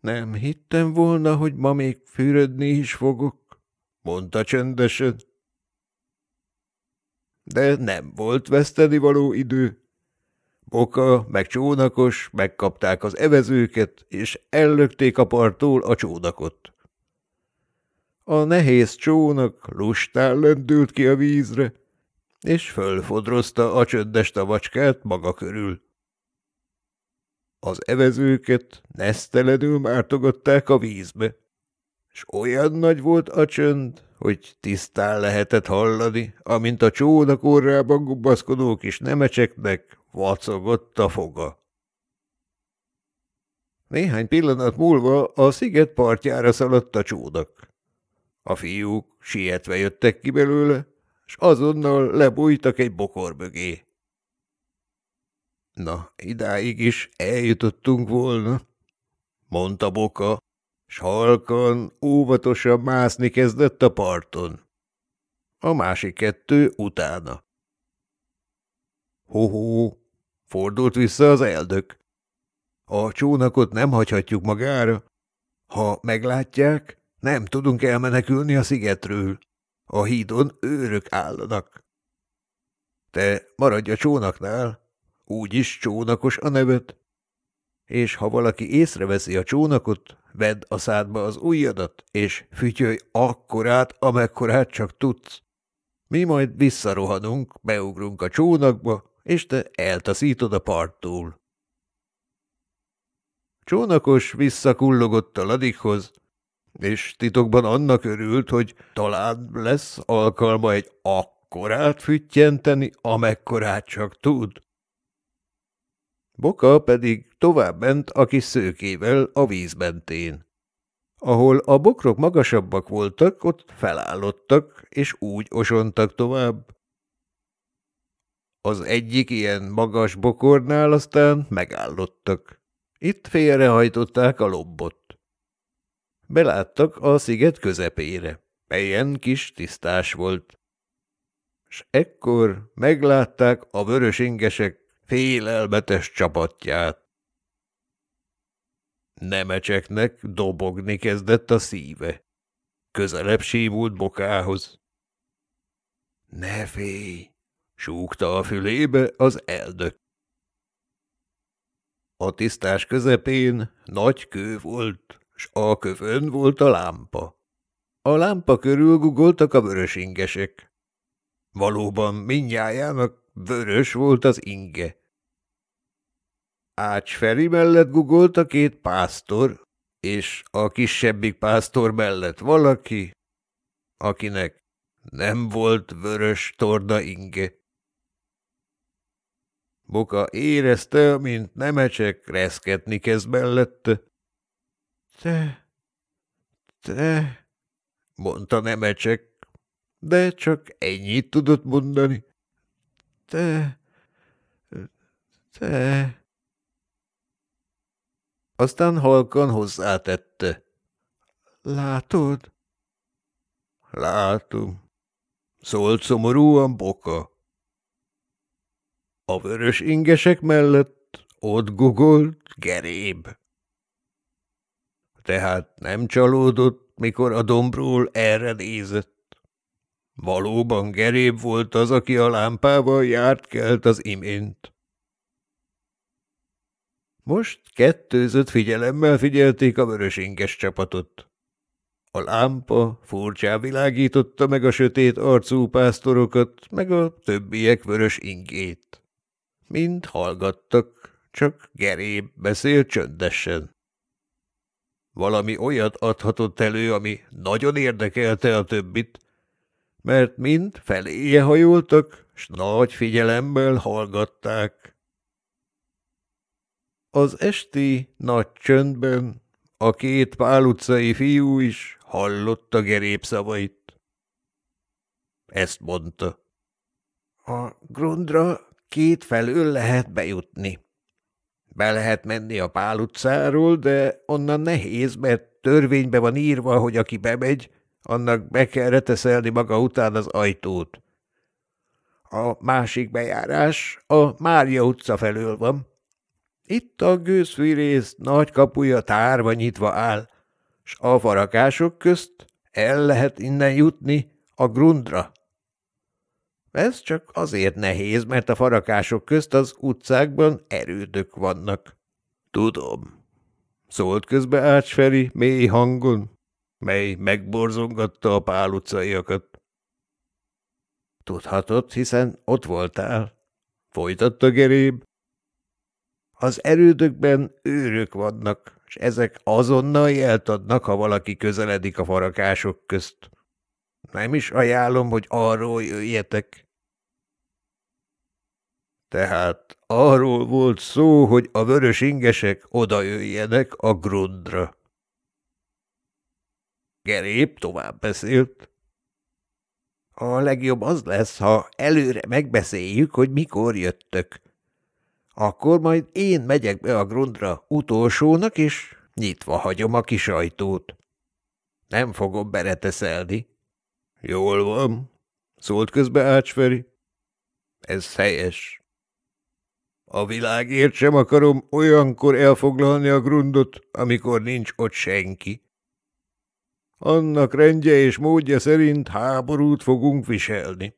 Nem hittem volna, hogy ma még fürödni is fogok, mondta csöndesen. De nem volt veszteni való idő. Boka meg csónakos megkapták az evezőket, és ellökték a partól a csónakot. A nehéz csónak lustán lendült ki a vízre, és fölfodrozta a csöndes tavacskát maga körül. Az evezőket nesztelenül mártogatták a vízbe, és olyan nagy volt a csönd, hogy tisztán lehetett hallani, amint a csónak orrában gubbaszkodó kis nemecseknek vacogott a foga. Néhány pillanat múlva a sziget partjára szaladt a csónak. A fiúk sietve jöttek ki belőle, és azonnal lebújtak egy mögé. Na, idáig is eljutottunk volna, mondta Boka, s halkan, óvatosan mászni kezdett a parton. A másik kettő utána. Hoho, fordult vissza az eldök. A csónakot nem hagyhatjuk magára. Ha meglátják, nem tudunk elmenekülni a szigetről. A hídon őrök állnak. Te maradj a csónaknál, úgyis csónakos a nevet. És ha valaki észreveszi a csónakot, vedd a szádba az ujjadat, és fütyölj akkorát, amekkorát csak tudsz. Mi majd visszarohanunk, beugrunk a csónakba, és te eltaszítod a parttól. Csónakos visszakullogott a ladikhoz, és titokban annak örült, hogy talán lesz alkalma egy akkorát füttyenteni, amekkorát csak tud. Boka pedig tovább ment a kis szőkével a víz mentén. Ahol a bokrok magasabbak voltak, ott felállottak, és úgy osontak tovább. Az egyik ilyen magas bokornál aztán megállottak. Itt félrehajtották a lobbot beláttak a sziget közepére, melyen kis tisztás volt. S ekkor meglátták a vörös ingesek félelmetes csapatját. Nemecseknek dobogni kezdett a szíve. Közelebb sívult bokához. – Ne félj! – súgta a fülébe az eldök. A tisztás közepén nagy kő volt, s a kövön volt a lámpa. A lámpa körül gugoltak a vörös ingesek. Valóban mindjájának vörös volt az inge. Ács Feri mellett gugolt a két pásztor, és a kisebbik pásztor mellett valaki, akinek nem volt vörös torna inge. Boka érezte, mint nemecsek reszketni kezd mellette. Te, te, mondta Nemecsek, de csak ennyit tudott mondani. Te, te... Aztán halkan hozzátette. Látod? Látom. Szólt szomorúan boka. A vörös ingesek mellett ott gugolt geréb tehát nem csalódott, mikor a dombról erre nézett. Valóban geréb volt az, aki a lámpával járt kelt az imént. Most kettőzött figyelemmel figyelték a vörösinges csapatot. A lámpa furcsá világította meg a sötét arcú pásztorokat, meg a többiek vörös ingét. Mind hallgattak, csak geréb beszélt csöndesen. Valami olyat adhatott elő, ami nagyon érdekelte a többit, mert mind feléje hajoltak, s nagy figyelemmel hallgatták. Az esti nagy csöndben a két pálutcai fiú is hallotta gerép szavait. Ezt mondta. A grundra két felől lehet bejutni. Be lehet menni a Pál utcáról, de onnan nehéz, mert törvénybe van írva, hogy aki bemegy, annak be kell reteszelni maga után az ajtót. A másik bejárás a Mária utca felől van. Itt a gőzfűrész nagy kapuja tárva nyitva áll, s a farakások közt el lehet innen jutni a grundra. Ez csak azért nehéz, mert a farakások közt az utcákban erődök vannak. Tudom. Szólt közbe Ács Feri mély hangon, mely megborzongatta a pál utcaiakat. Tudhatod, hiszen ott voltál. Folytatta Geréb. Az erődökben őrök vannak, és ezek azonnal jelt adnak, ha valaki közeledik a farakások közt. Nem is ajánlom, hogy arról jöjjetek. Tehát arról volt szó, hogy a vörös ingesek odajöjjenek a grundra. Gerép tovább beszélt. A legjobb az lesz, ha előre megbeszéljük, hogy mikor jöttök. Akkor majd én megyek be a grundra utolsónak, és nyitva hagyom a kis ajtót. Nem fogom bereteszelni. Jól van, szólt közbe Ácsferi. Ez helyes. A világért sem akarom olyankor elfoglalni a grundot, amikor nincs ott senki. Annak rendje és módja szerint háborút fogunk viselni.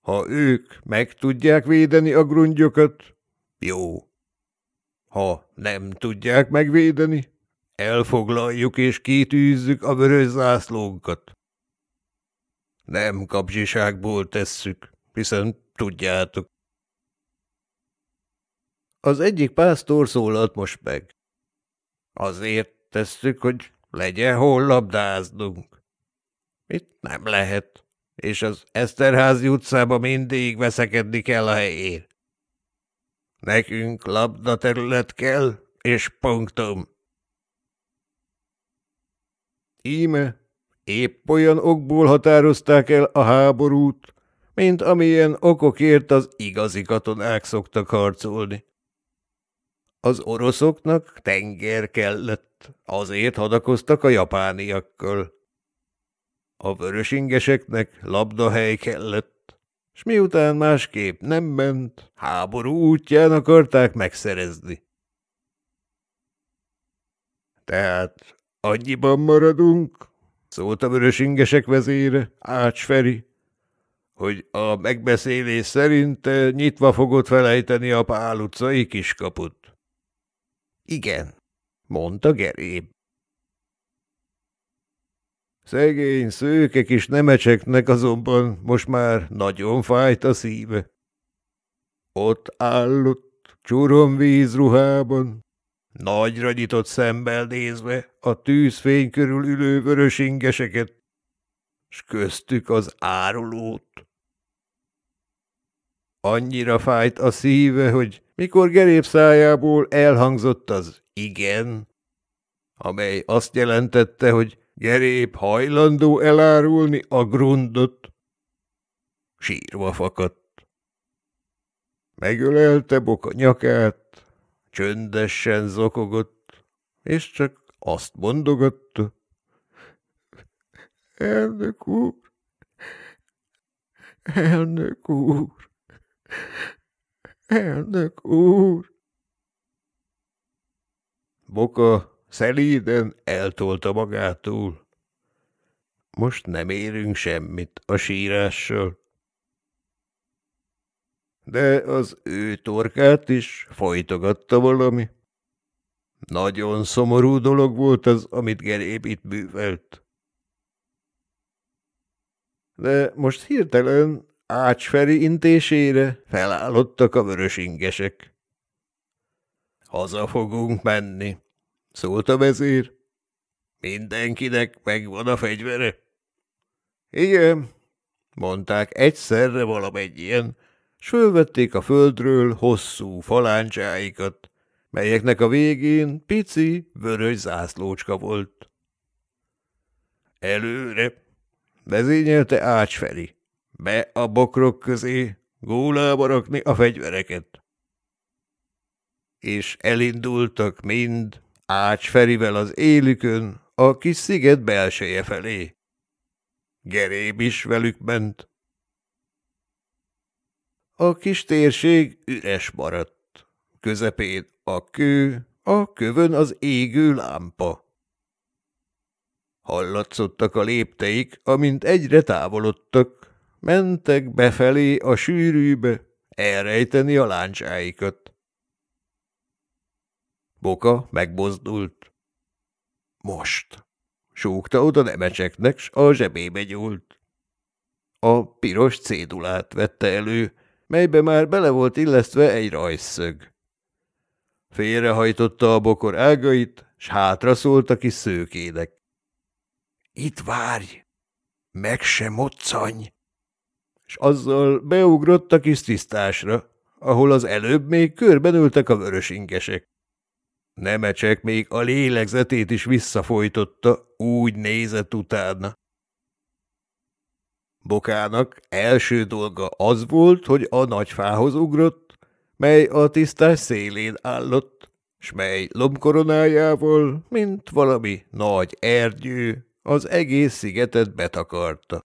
Ha ők meg tudják védeni a grundjokat, jó. Ha nem tudják megvédeni, elfoglaljuk és kitűzzük a vörös zászlónkat. Nem kapzsiságból tesszük, hiszen tudjátok, az egyik pásztor szólalt most meg. Azért tesszük, hogy legyen hol labdáznunk. Itt nem lehet, és az Eszterházi utcába mindig veszekedni kell a helyén. Nekünk labda terület kell, és punktum. Íme épp olyan okból határozták el a háborút, mint amilyen okokért az igazi katonák szoktak harcolni. Az oroszoknak tenger kellett, azért hadakoztak a japániakkal. A vörösingeseknek labdahely kellett, S miután másképp nem ment, háború útján akarták megszerezni. Tehát annyiban maradunk, szólt a vörösingesek vezére, Ács Feri, hogy a megbeszélés szerint nyitva fogod felejteni a Pál utcai kiskaput. Igen, mondta Geréb. Szegény szőke kis nemecseknek azonban most már nagyon fájt a szíve. Ott állott ruhában, nagyra nyitott szemmel nézve a tűzfény körül ülő vörös ingeseket, s köztük az árulót. Annyira fájt a szíve, hogy mikor gerép szájából elhangzott az igen, amely azt jelentette, hogy gerép hajlandó elárulni a grundot. Sírva fakadt. Megölelte Boka nyakát, csöndesen zokogott, és csak azt mondogatta. Elnök úr, elnök úr, Elnök úr! Boka szelíden eltolta magától. Most nem érünk semmit a sírással. De az ő torkát is folytogatta valami. Nagyon szomorú dolog volt az, amit Geréb itt bűvelt. De most hirtelen Ácsferi intésére felállottak a vörös ingesek. Haza fogunk menni, szólt a vezér. Mindenkinek megvan a fegyvere? Igen, mondták egyszerre valamennyien, s fölvették a földről hosszú faláncsáikat, melyeknek a végén pici, vörös zászlócska volt. Előre, vezényelte Ácsferi. Be a bokrok közé, gólába rakni a fegyvereket. És elindultak mind ácsferivel az élükön a kis sziget belseje felé. Geréb is velük ment. A kis térség üres maradt. Közepén a kő, a kövön az égő lámpa. Hallatszottak a lépteik, amint egyre távolodtak. Mentek befelé a sűrűbe elrejteni a láncsáikat. Boka megbozdult. Most! Súgta oda nemecseknek, s a zsebébe gyúlt. A piros cédulát vette elő, melybe már bele volt illesztve egy rajszög. Félrehajtotta a bokor ágait, s hátra szólt a kis szőkének. Itt várj! Meg se moccanj! és azzal beugrott a kis tisztásra, ahol az előbb még körben ültek a vörös ingesek. Nemecsek még a lélegzetét is visszafojtotta úgy nézett utána. Bokának első dolga az volt, hogy a nagy fához ugrott, mely a tisztás szélén állott, s mely lombkoronájával, mint valami nagy erdő, az egész szigetet betakarta.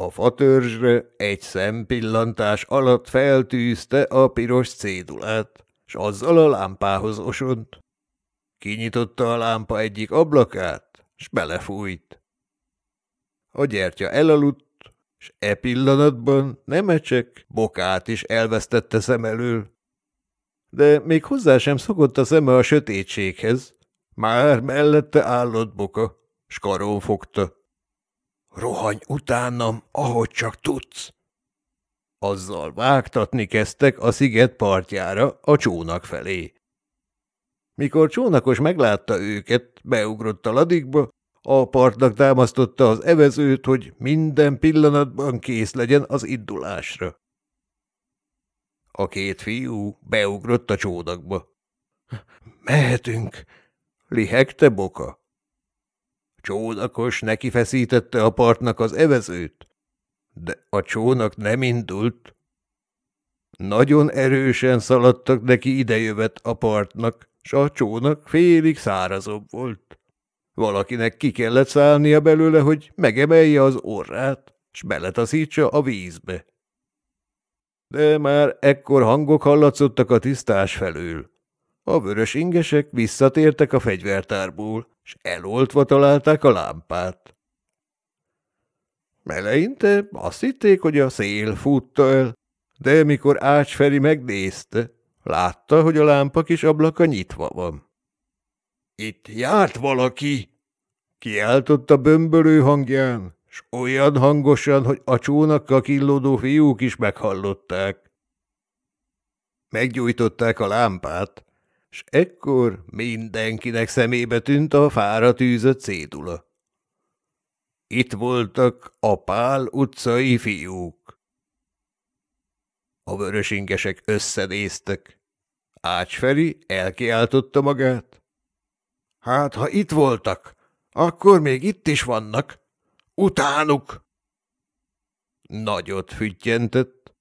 A fatörzsre egy szempillantás alatt feltűzte a piros cédulát, s azzal a lámpához osont. Kinyitotta a lámpa egyik ablakát, s belefújt. A gyertya elaludt, s e pillanatban Nemecsek bokát is elvesztette szem elől. De még hozzá sem szokott a szeme a sötétséghez, már mellette állott boka, s karon fogta rohanj utánam, ahogy csak tudsz. Azzal vágtatni kezdtek a sziget partjára, a csónak felé. Mikor csónakos meglátta őket, beugrott a ladikba, a partnak támasztotta az evezőt, hogy minden pillanatban kész legyen az indulásra. A két fiú beugrott a csónakba. – Mehetünk! – lihegte Boka csónakos nekifeszítette a partnak az evezőt, de a csónak nem indult. Nagyon erősen szaladtak neki idejövet a partnak, s a csónak félig szárazobb volt. Valakinek ki kellett szállnia belőle, hogy megemelje az orrát, s beletaszítsa a vízbe. De már ekkor hangok hallatszottak a tisztás felől. A vörös ingesek visszatértek a fegyvertárból, és eloltva találták a lámpát. Meleinte azt hitték, hogy a szél futta el, de mikor Ács Feri megnézte, látta, hogy a lámpa kis ablaka nyitva van. Itt járt valaki, kiáltotta bömbölő hangján, s olyan hangosan, hogy a csónakkal killódó fiúk is meghallották. Meggyújtották a lámpát, s ekkor mindenkinek szemébe tűnt a fára tűzött cédula. Itt voltak a Pál utcai fiúk. A vörösingesek összenéztek. Ácsferi elkiáltotta magát. Hát, ha itt voltak, akkor még itt is vannak. Utánuk! Nagyot füttyentett.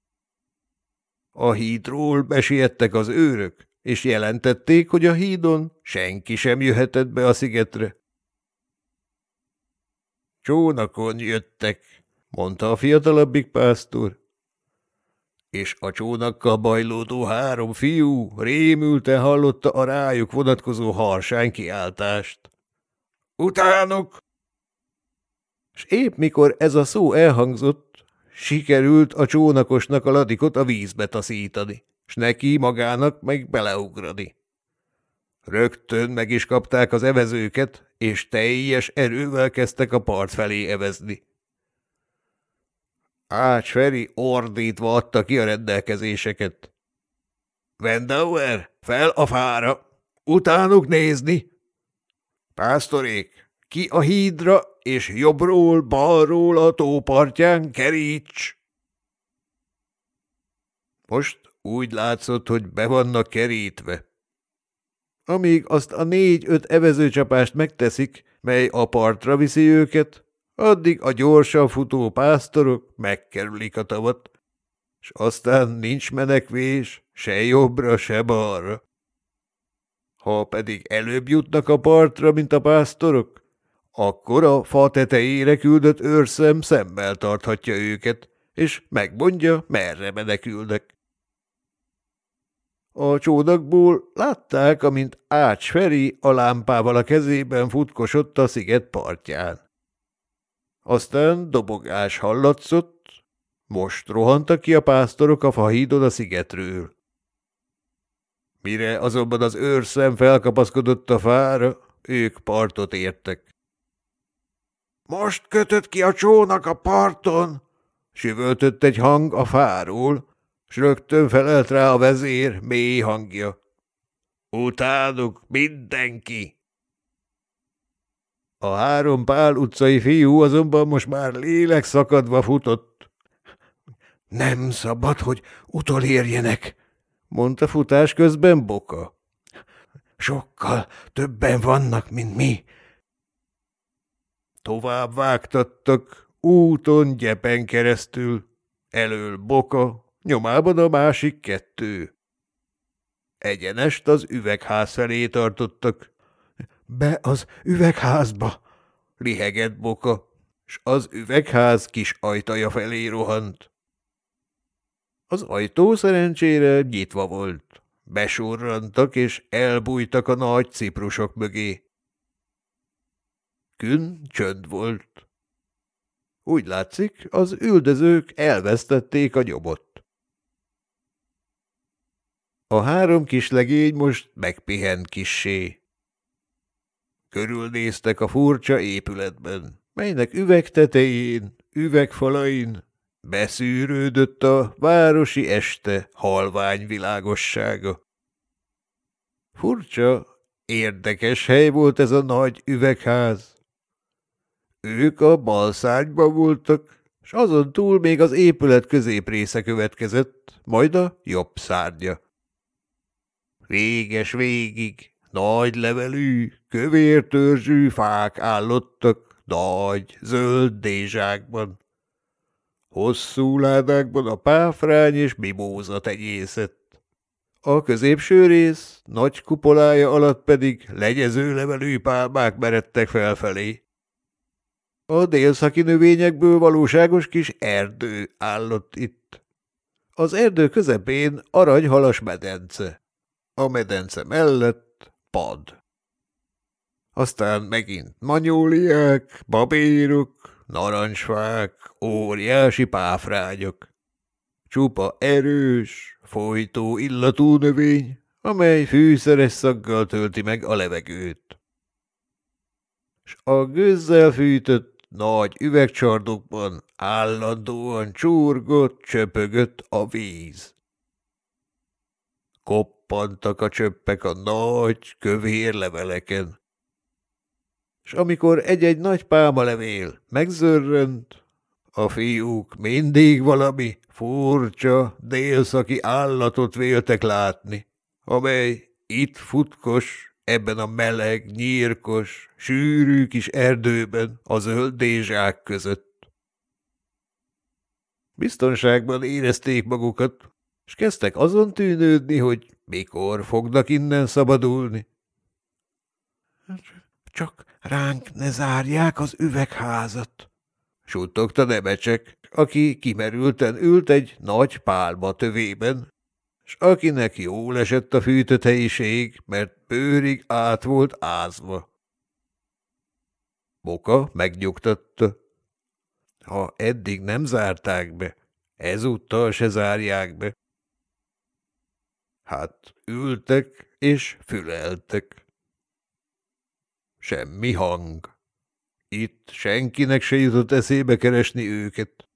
A hídról besiettek az őrök, és jelentették, hogy a hídon senki sem jöhetett be a szigetre. Csónakon jöttek, mondta a fiatalabbik pásztor. És a csónakkal bajlódó három fiú rémülten hallotta a rájuk vonatkozó harsány kiáltást. Utánok! És épp mikor ez a szó elhangzott, sikerült a csónakosnak a ladikot a vízbe taszítani s neki magának meg beleugrani. Rögtön meg is kapták az evezőket, és teljes erővel kezdtek a part felé evezni. Ács Feri ordítva adta ki a rendelkezéseket. Vendauer, fel a fára! Utánuk nézni! Pásztorék, ki a hídra, és jobbról, balról a tópartján keríts! Most úgy látszott, hogy be vannak kerítve. Amíg azt a négy-öt evezőcsapást megteszik, mely a partra viszi őket, addig a gyorsan futó pásztorok megkerülik a tavat, és aztán nincs menekvés se jobbra, se balra. Ha pedig előbb jutnak a partra, mint a pásztorok, akkor a fa tetejére küldött őrszem szemmel tarthatja őket, és megmondja, merre menekülnek. A csónakból látták, amint Ács Feri a lámpával a kezében futkosott a sziget partján. Aztán dobogás hallatszott, most rohantak ki a pásztorok a fahídon a szigetről. Mire azonban az őrszem felkapaszkodott a fára, ők partot értek. – Most kötött ki a csónak a parton! – süvöltött egy hang a fáról s rögtön felelt rá a vezér mély hangja. Utánuk mindenki! A három pál utcai fiú azonban most már lélek szakadva futott. Nem szabad, hogy utolérjenek, mondta futás közben Boka. Sokkal többen vannak, mint mi. Tovább vágtattak, úton gyepen keresztül, elől Boka, nyomában a másik kettő. Egyenest az üvegház felé tartottak. Be az üvegházba! lihegett Boka, s az üvegház kis ajtaja felé rohant. Az ajtó szerencsére nyitva volt. Besurrantak és elbújtak a nagy ciprusok mögé. Kün csönd volt. Úgy látszik, az üldözők elvesztették a nyomot. A három kislegény most megpihent kissé. Körülnéztek a furcsa épületben, melynek üvegtetején, üvegfalain beszűrődött a városi este halvány világossága. Furcsa, érdekes hely volt ez a nagy üvegház. Ők a balszányban voltak, s azon túl még az épület közép része következett, majd a jobb szárnya. Véges végig, nagy levelű, kövér törzsű fák állottak nagy, zöld dézsákban. Hosszú ládákban a páfrány és mimóza tenyészett. A középső rész, nagy kupolája alatt pedig legyező levelű pálmák meredtek felfelé. A délszaki növényekből valóságos kis erdő állott itt. Az erdő közepén aranyhalas medence a medence mellett pad. Aztán megint manyóliák, babérok, narancsfák, óriási páfrányok. Csupa erős, folytó illatú növény, amely fűszeres szaggal tölti meg a levegőt. S a gőzzel fűtött nagy üvegcsardokban állandóan csurgott, csöpögött a víz. Kop koppantak a csöppek a nagy, kövér leveleken. És amikor egy-egy nagy pálmalevél megzörrönt, a fiúk mindig valami furcsa, délszaki állatot véltek látni, amely itt futkos, ebben a meleg, nyírkos, sűrű kis erdőben, a zöld dézsák között. Biztonságban érezték magukat, és kezdtek azon tűnődni, hogy mikor fognak innen szabadulni? Hát, csak ránk ne zárják az üvegházat, suttogta Nemecsek, aki kimerülten ült egy nagy pálma tövében, s akinek jól esett a fűtött helyiség, mert bőrig át volt ázva. Boka megnyugtatta. Ha eddig nem zárták be, ezúttal se zárják be. Hát ültek és füleltek. Semmi hang. Itt senkinek se jutott eszébe keresni őket.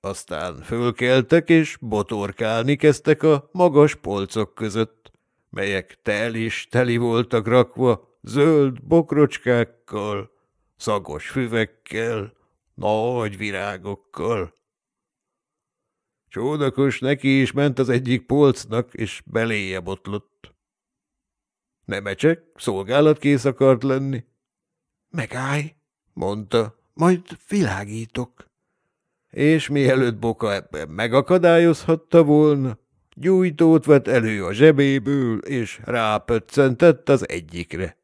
Aztán fölkeltek és botorkálni kezdtek a magas polcok között, melyek tel is teli voltak rakva zöld bokrocskákkal, szagos füvekkel, nagy virágokkal. Csónakos neki is ment az egyik polcnak, és beléje botlott. Nemecsek, szolgálatkész akart lenni. Megállj, mondta, majd világítok. És mielőtt Boka ebben megakadályozhatta volna, gyújtót vett elő a zsebéből, és rápöccentett az egyikre.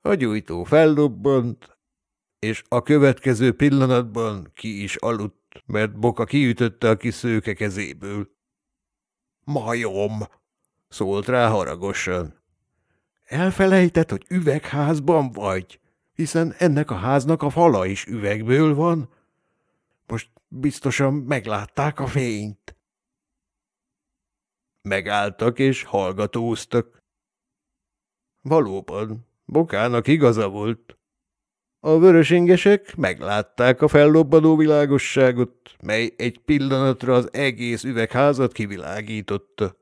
A gyújtó fellobbant, és a következő pillanatban ki is aludt mert Boka kiütötte a kis szőke kezéből. Majom! szólt rá haragosan. Elfelejtett, hogy üvegházban vagy, hiszen ennek a háznak a fala is üvegből van. Most biztosan meglátták a fényt. Megálltak és hallgatóztak. Valóban, Bokának igaza volt. A vörösingesek meglátták a fellobbanó világosságot, mely egy pillanatra az egész üvegházat kivilágította,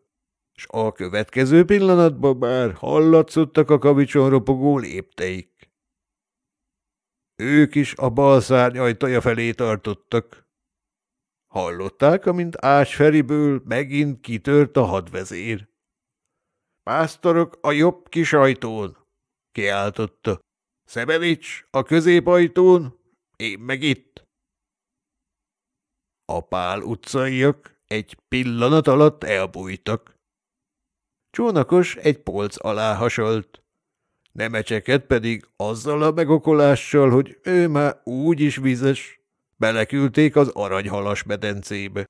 és a következő pillanatban már hallatszottak a kavicson ropogó lépteik. Ők is a bal szárny ajtaja felé tartottak. Hallották, amint Ásferiből megint kitört a hadvezér. Pásztorok a jobb kis ajtón, kiáltotta. Szebevics a középajtón, én meg itt. A pál utcaiak egy pillanat alatt elbújtak. Csónakos egy polc alá hasalt. Nemecseket pedig azzal a megokolással, hogy ő már úgy is vizes, beleküldték az aranyhalas medencébe.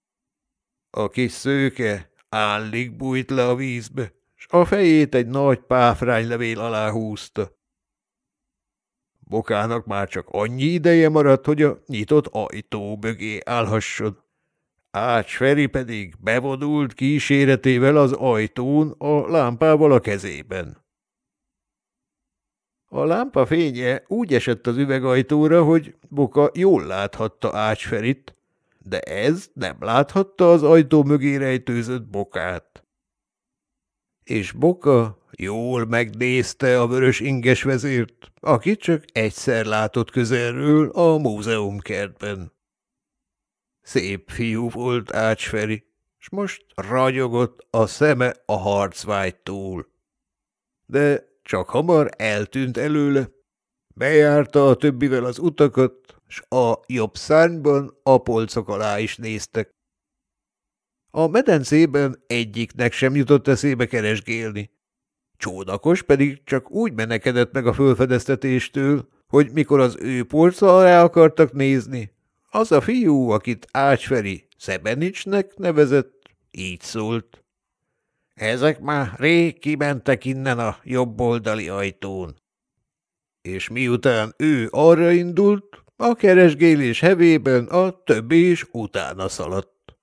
A kis szőke állig bújt le a vízbe, s a fejét egy nagy páfránylevél alá húzta. Bokának már csak annyi ideje maradt, hogy a nyitott ajtó mögé állhasson. Ács Feri pedig bevonult kíséretével az ajtón a lámpával a kezében. A lámpa fénye úgy esett az üvegajtóra, hogy Boka jól láthatta Ács Ferit, de ez nem láthatta az ajtó mögé rejtőzött Bokát. És Boka Jól megnézte a vörös inges vezért, akit csak egyszer látott közelről a kertben. Szép fiú volt Ácsferi, s most ragyogott a szeme a harcvágytól. De csak hamar eltűnt előle, bejárta a többivel az utakat, s a jobb szárnyban a polcok alá is néztek. A medencében egyiknek sem jutott eszébe keresgélni. Csódakos pedig csak úgy menekedett meg a fölfedeztetéstől, hogy mikor az ő polca alá akartak nézni, az a fiú, akit Ácsferi Szebenicsnek nevezett, így szólt. Ezek már rég kimentek innen a jobboldali ajtón. És miután ő arra indult, a keresgélés hevében a többi is utána szaladt.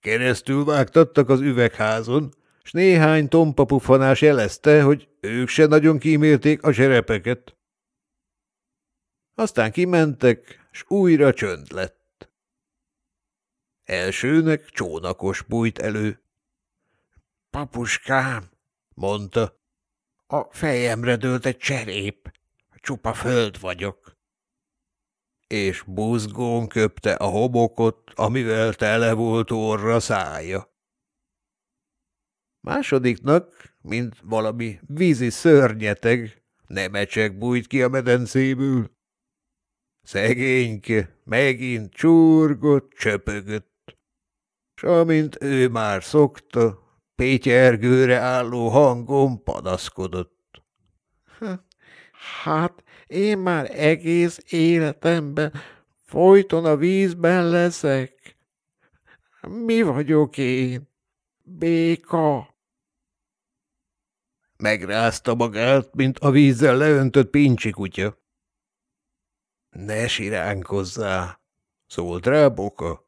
Keresztül vágtattak az üvegházon, s néhány tompa pufanás jelezte, hogy ők se nagyon kímélték a zserepeket. Aztán kimentek, s újra csönd lett. Elsőnek csónakos bújt elő. – Papuskám! – mondta. – A fejemre dőlt egy cserép. Csupa föld vagyok. És buzgón köpte a homokot, amivel tele volt orra szája. Másodiknak, mint valami vízi szörnyeteg, nemecsek bújt ki a medencéből. Szegényke megint csurgott, csöpögött. S amint ő már szokta, Pétyergőre álló hangon padaszkodott. Hát én már egész életemben folyton a vízben leszek. Mi vagyok én? Béka. Megrázta magát, mint a vízzel leöntött pincsi kutya. Ne siránkozzá, szólt rá Boka.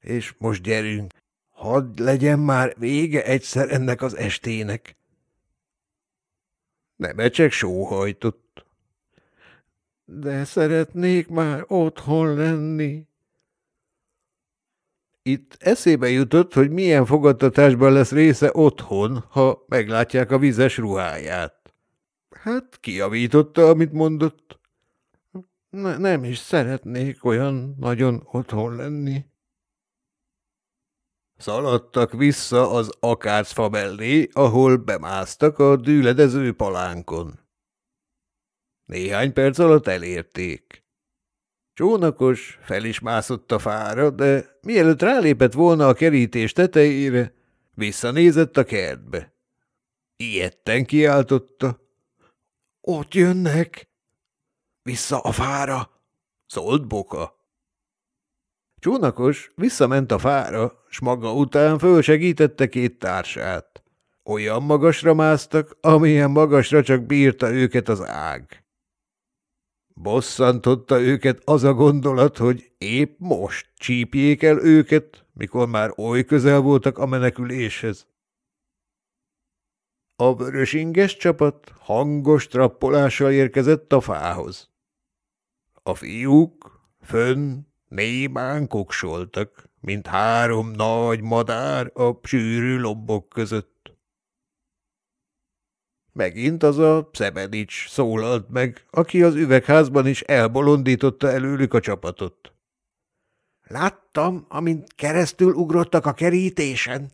És most gyerünk, hadd legyen már vége egyszer ennek az estének. Nemecsek sóhajtott. De szeretnék már otthon lenni, itt eszébe jutott, hogy milyen fogadtatásban lesz része otthon, ha meglátják a vizes ruháját. Hát kiavította, amit mondott. Ne, nem is szeretnék olyan nagyon otthon lenni. Szaladtak vissza az akácfa mellé, ahol bemásztak a dűledező palánkon. Néhány perc alatt elérték. Csónakos fel is mászott a fára, de mielőtt rálépett volna a kerítés tetejére, visszanézett a kertbe. Ilyetten kiáltotta. Ott jönnek! Vissza a fára! Szólt Boka. Csónakos visszament a fára, s maga után fölsegítette két társát. Olyan magasra másztak, amilyen magasra csak bírta őket az ág. Bosszantotta őket az a gondolat, hogy épp most csípjék el őket, mikor már oly közel voltak a meneküléshez. A inges csapat hangos trappolással érkezett a fához. A fiúk fönn némán koksoltak, mint három nagy madár a sűrű lombok között. Megint az a Szemedics szólalt meg, aki az üvegházban is elbolondította előlük a csapatot. Láttam, amint keresztül ugrottak a kerítésen.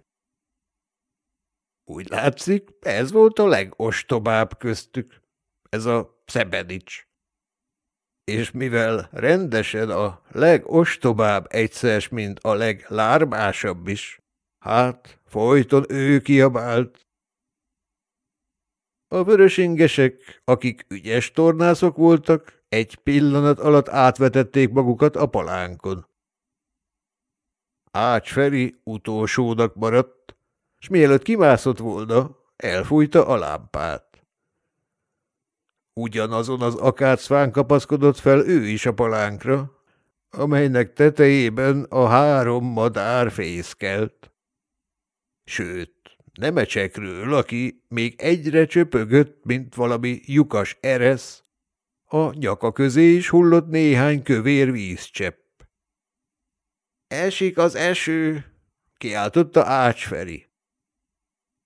Úgy látszik, ez volt a legostobább köztük, ez a Szebedics. És mivel rendesen a legostobább egyszeres, mint a leglármásabb is, hát folyton ő kiabált, a vörösingesek, akik ügyes tornászok voltak, egy pillanat alatt átvetették magukat a palánkon. Ács Feri utolsónak maradt, s mielőtt kimászott volna, elfújta a lámpát. Ugyanazon az akácfán kapaszkodott fel ő is a palánkra, amelynek tetejében a három madár fészkelt. Sőt, nemecsekről, aki még egyre csöpögött, mint valami lyukas eresz, a nyaka közé is hullott néhány kövér vízcsepp. Esik az eső, kiáltotta Ácsferi.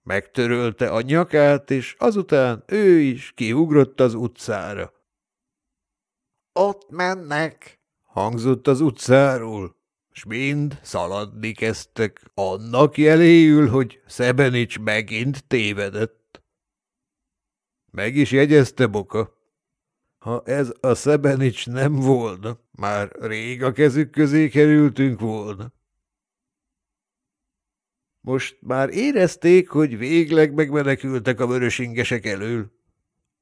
Megtörölte a nyakát, és azután ő is kiugrott az utcára. Ott mennek, hangzott az utcáról s mind szaladni kezdtek annak jeléül, hogy Szebenics megint tévedett. Meg is jegyezte Boka. Ha ez a Szebenics nem volna, már rég a kezük közé kerültünk volna. Most már érezték, hogy végleg megmenekültek a vörösingesek elől.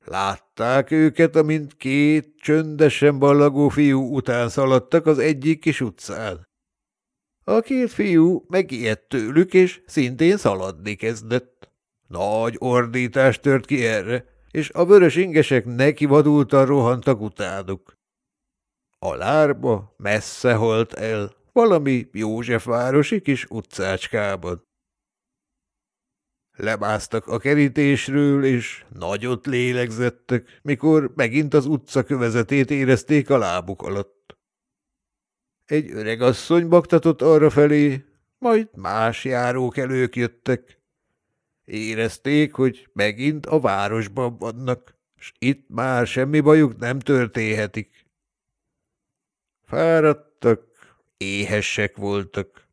Látták őket, amint két csöndesen ballagó fiú után szaladtak az egyik kis utcán. A két fiú megijedt tőlük, és szintén szaladni kezdett. Nagy ordítás tört ki erre, és a vörös ingesek nekivadultan rohantak utánuk. A lárba messze halt el, valami Józsefvárosi kis utcácskában. Lemásztak a kerítésről, és nagyot lélegzettek, mikor megint az utca kövezetét érezték a lábuk alatt. Egy öreg asszony baktatott arrafelé, majd más járók jöttek. Érezték, hogy megint a városban vannak, s itt már semmi bajuk nem történhetik. Fáradtak, éhesek voltak.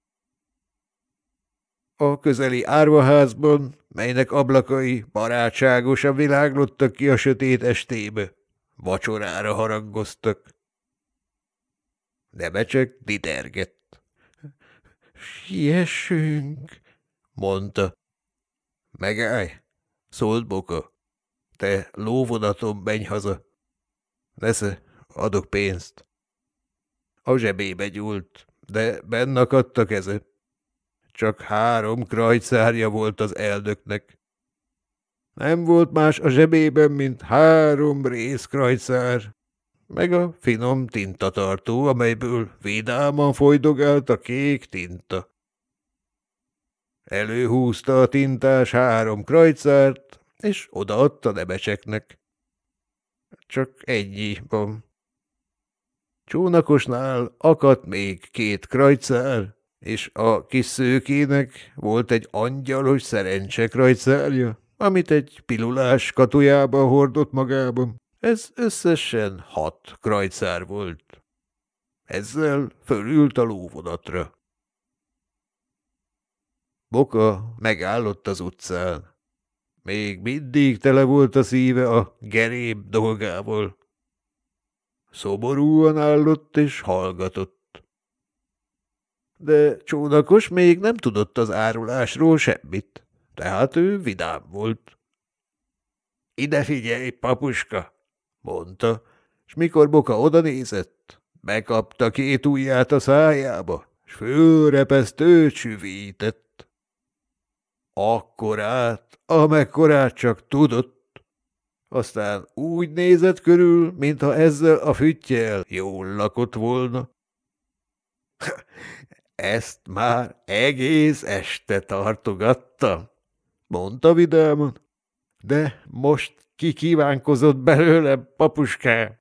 A közeli árvaházban, melynek ablakai barátságosan világlottak ki a sötét estébe, vacsorára harangoztak. Neme csak didergett. Siessünk, mondta. Megállj, szólt Boka. Te lóvonaton menj haza. Nesze, adok pénzt. A zsebébe gyúlt, de bennakadt a keze. Csak három krajcárja volt az eldöknek. Nem volt más a zsebében, mint három rész krajcár meg a finom tintatartó, amelyből vidáman folydogált a kék tinta. Előhúzta a tintás három krajcárt, és odaadta nebecseknek. Csak ennyi van. Csónakosnál akadt még két krajcár, és a kis szőkének volt egy angyalos szerencse krajcárja, amit egy pilulás katujába hordott magában. Ez összesen hat krajcár volt. Ezzel fölült a lóvonatra. Boka megállott az utcán. Még mindig tele volt a szíve a gerém dolgával. Szoborúan állott és hallgatott. De csónakos még nem tudott az árulásról semmit, tehát ő vidám volt. – Ide figyelj, papuska! – mondta, és mikor Boka odanézett, bekapta két ujját a szájába, s fölrepesztőt süvített. Akkorát, amekkorát csak tudott. Aztán úgy nézett körül, mintha ezzel a füttyel jól lakott volna. Ezt már egész este tartogatta. mondta vidáman, de most ki kívánkozott belőle, papuská?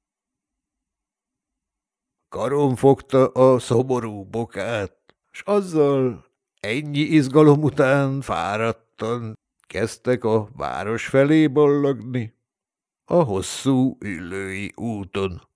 Karom fogta a szomorú bokát, s azzal ennyi izgalom után fáradtan kezdtek a város felé ballagni a hosszú ülői úton.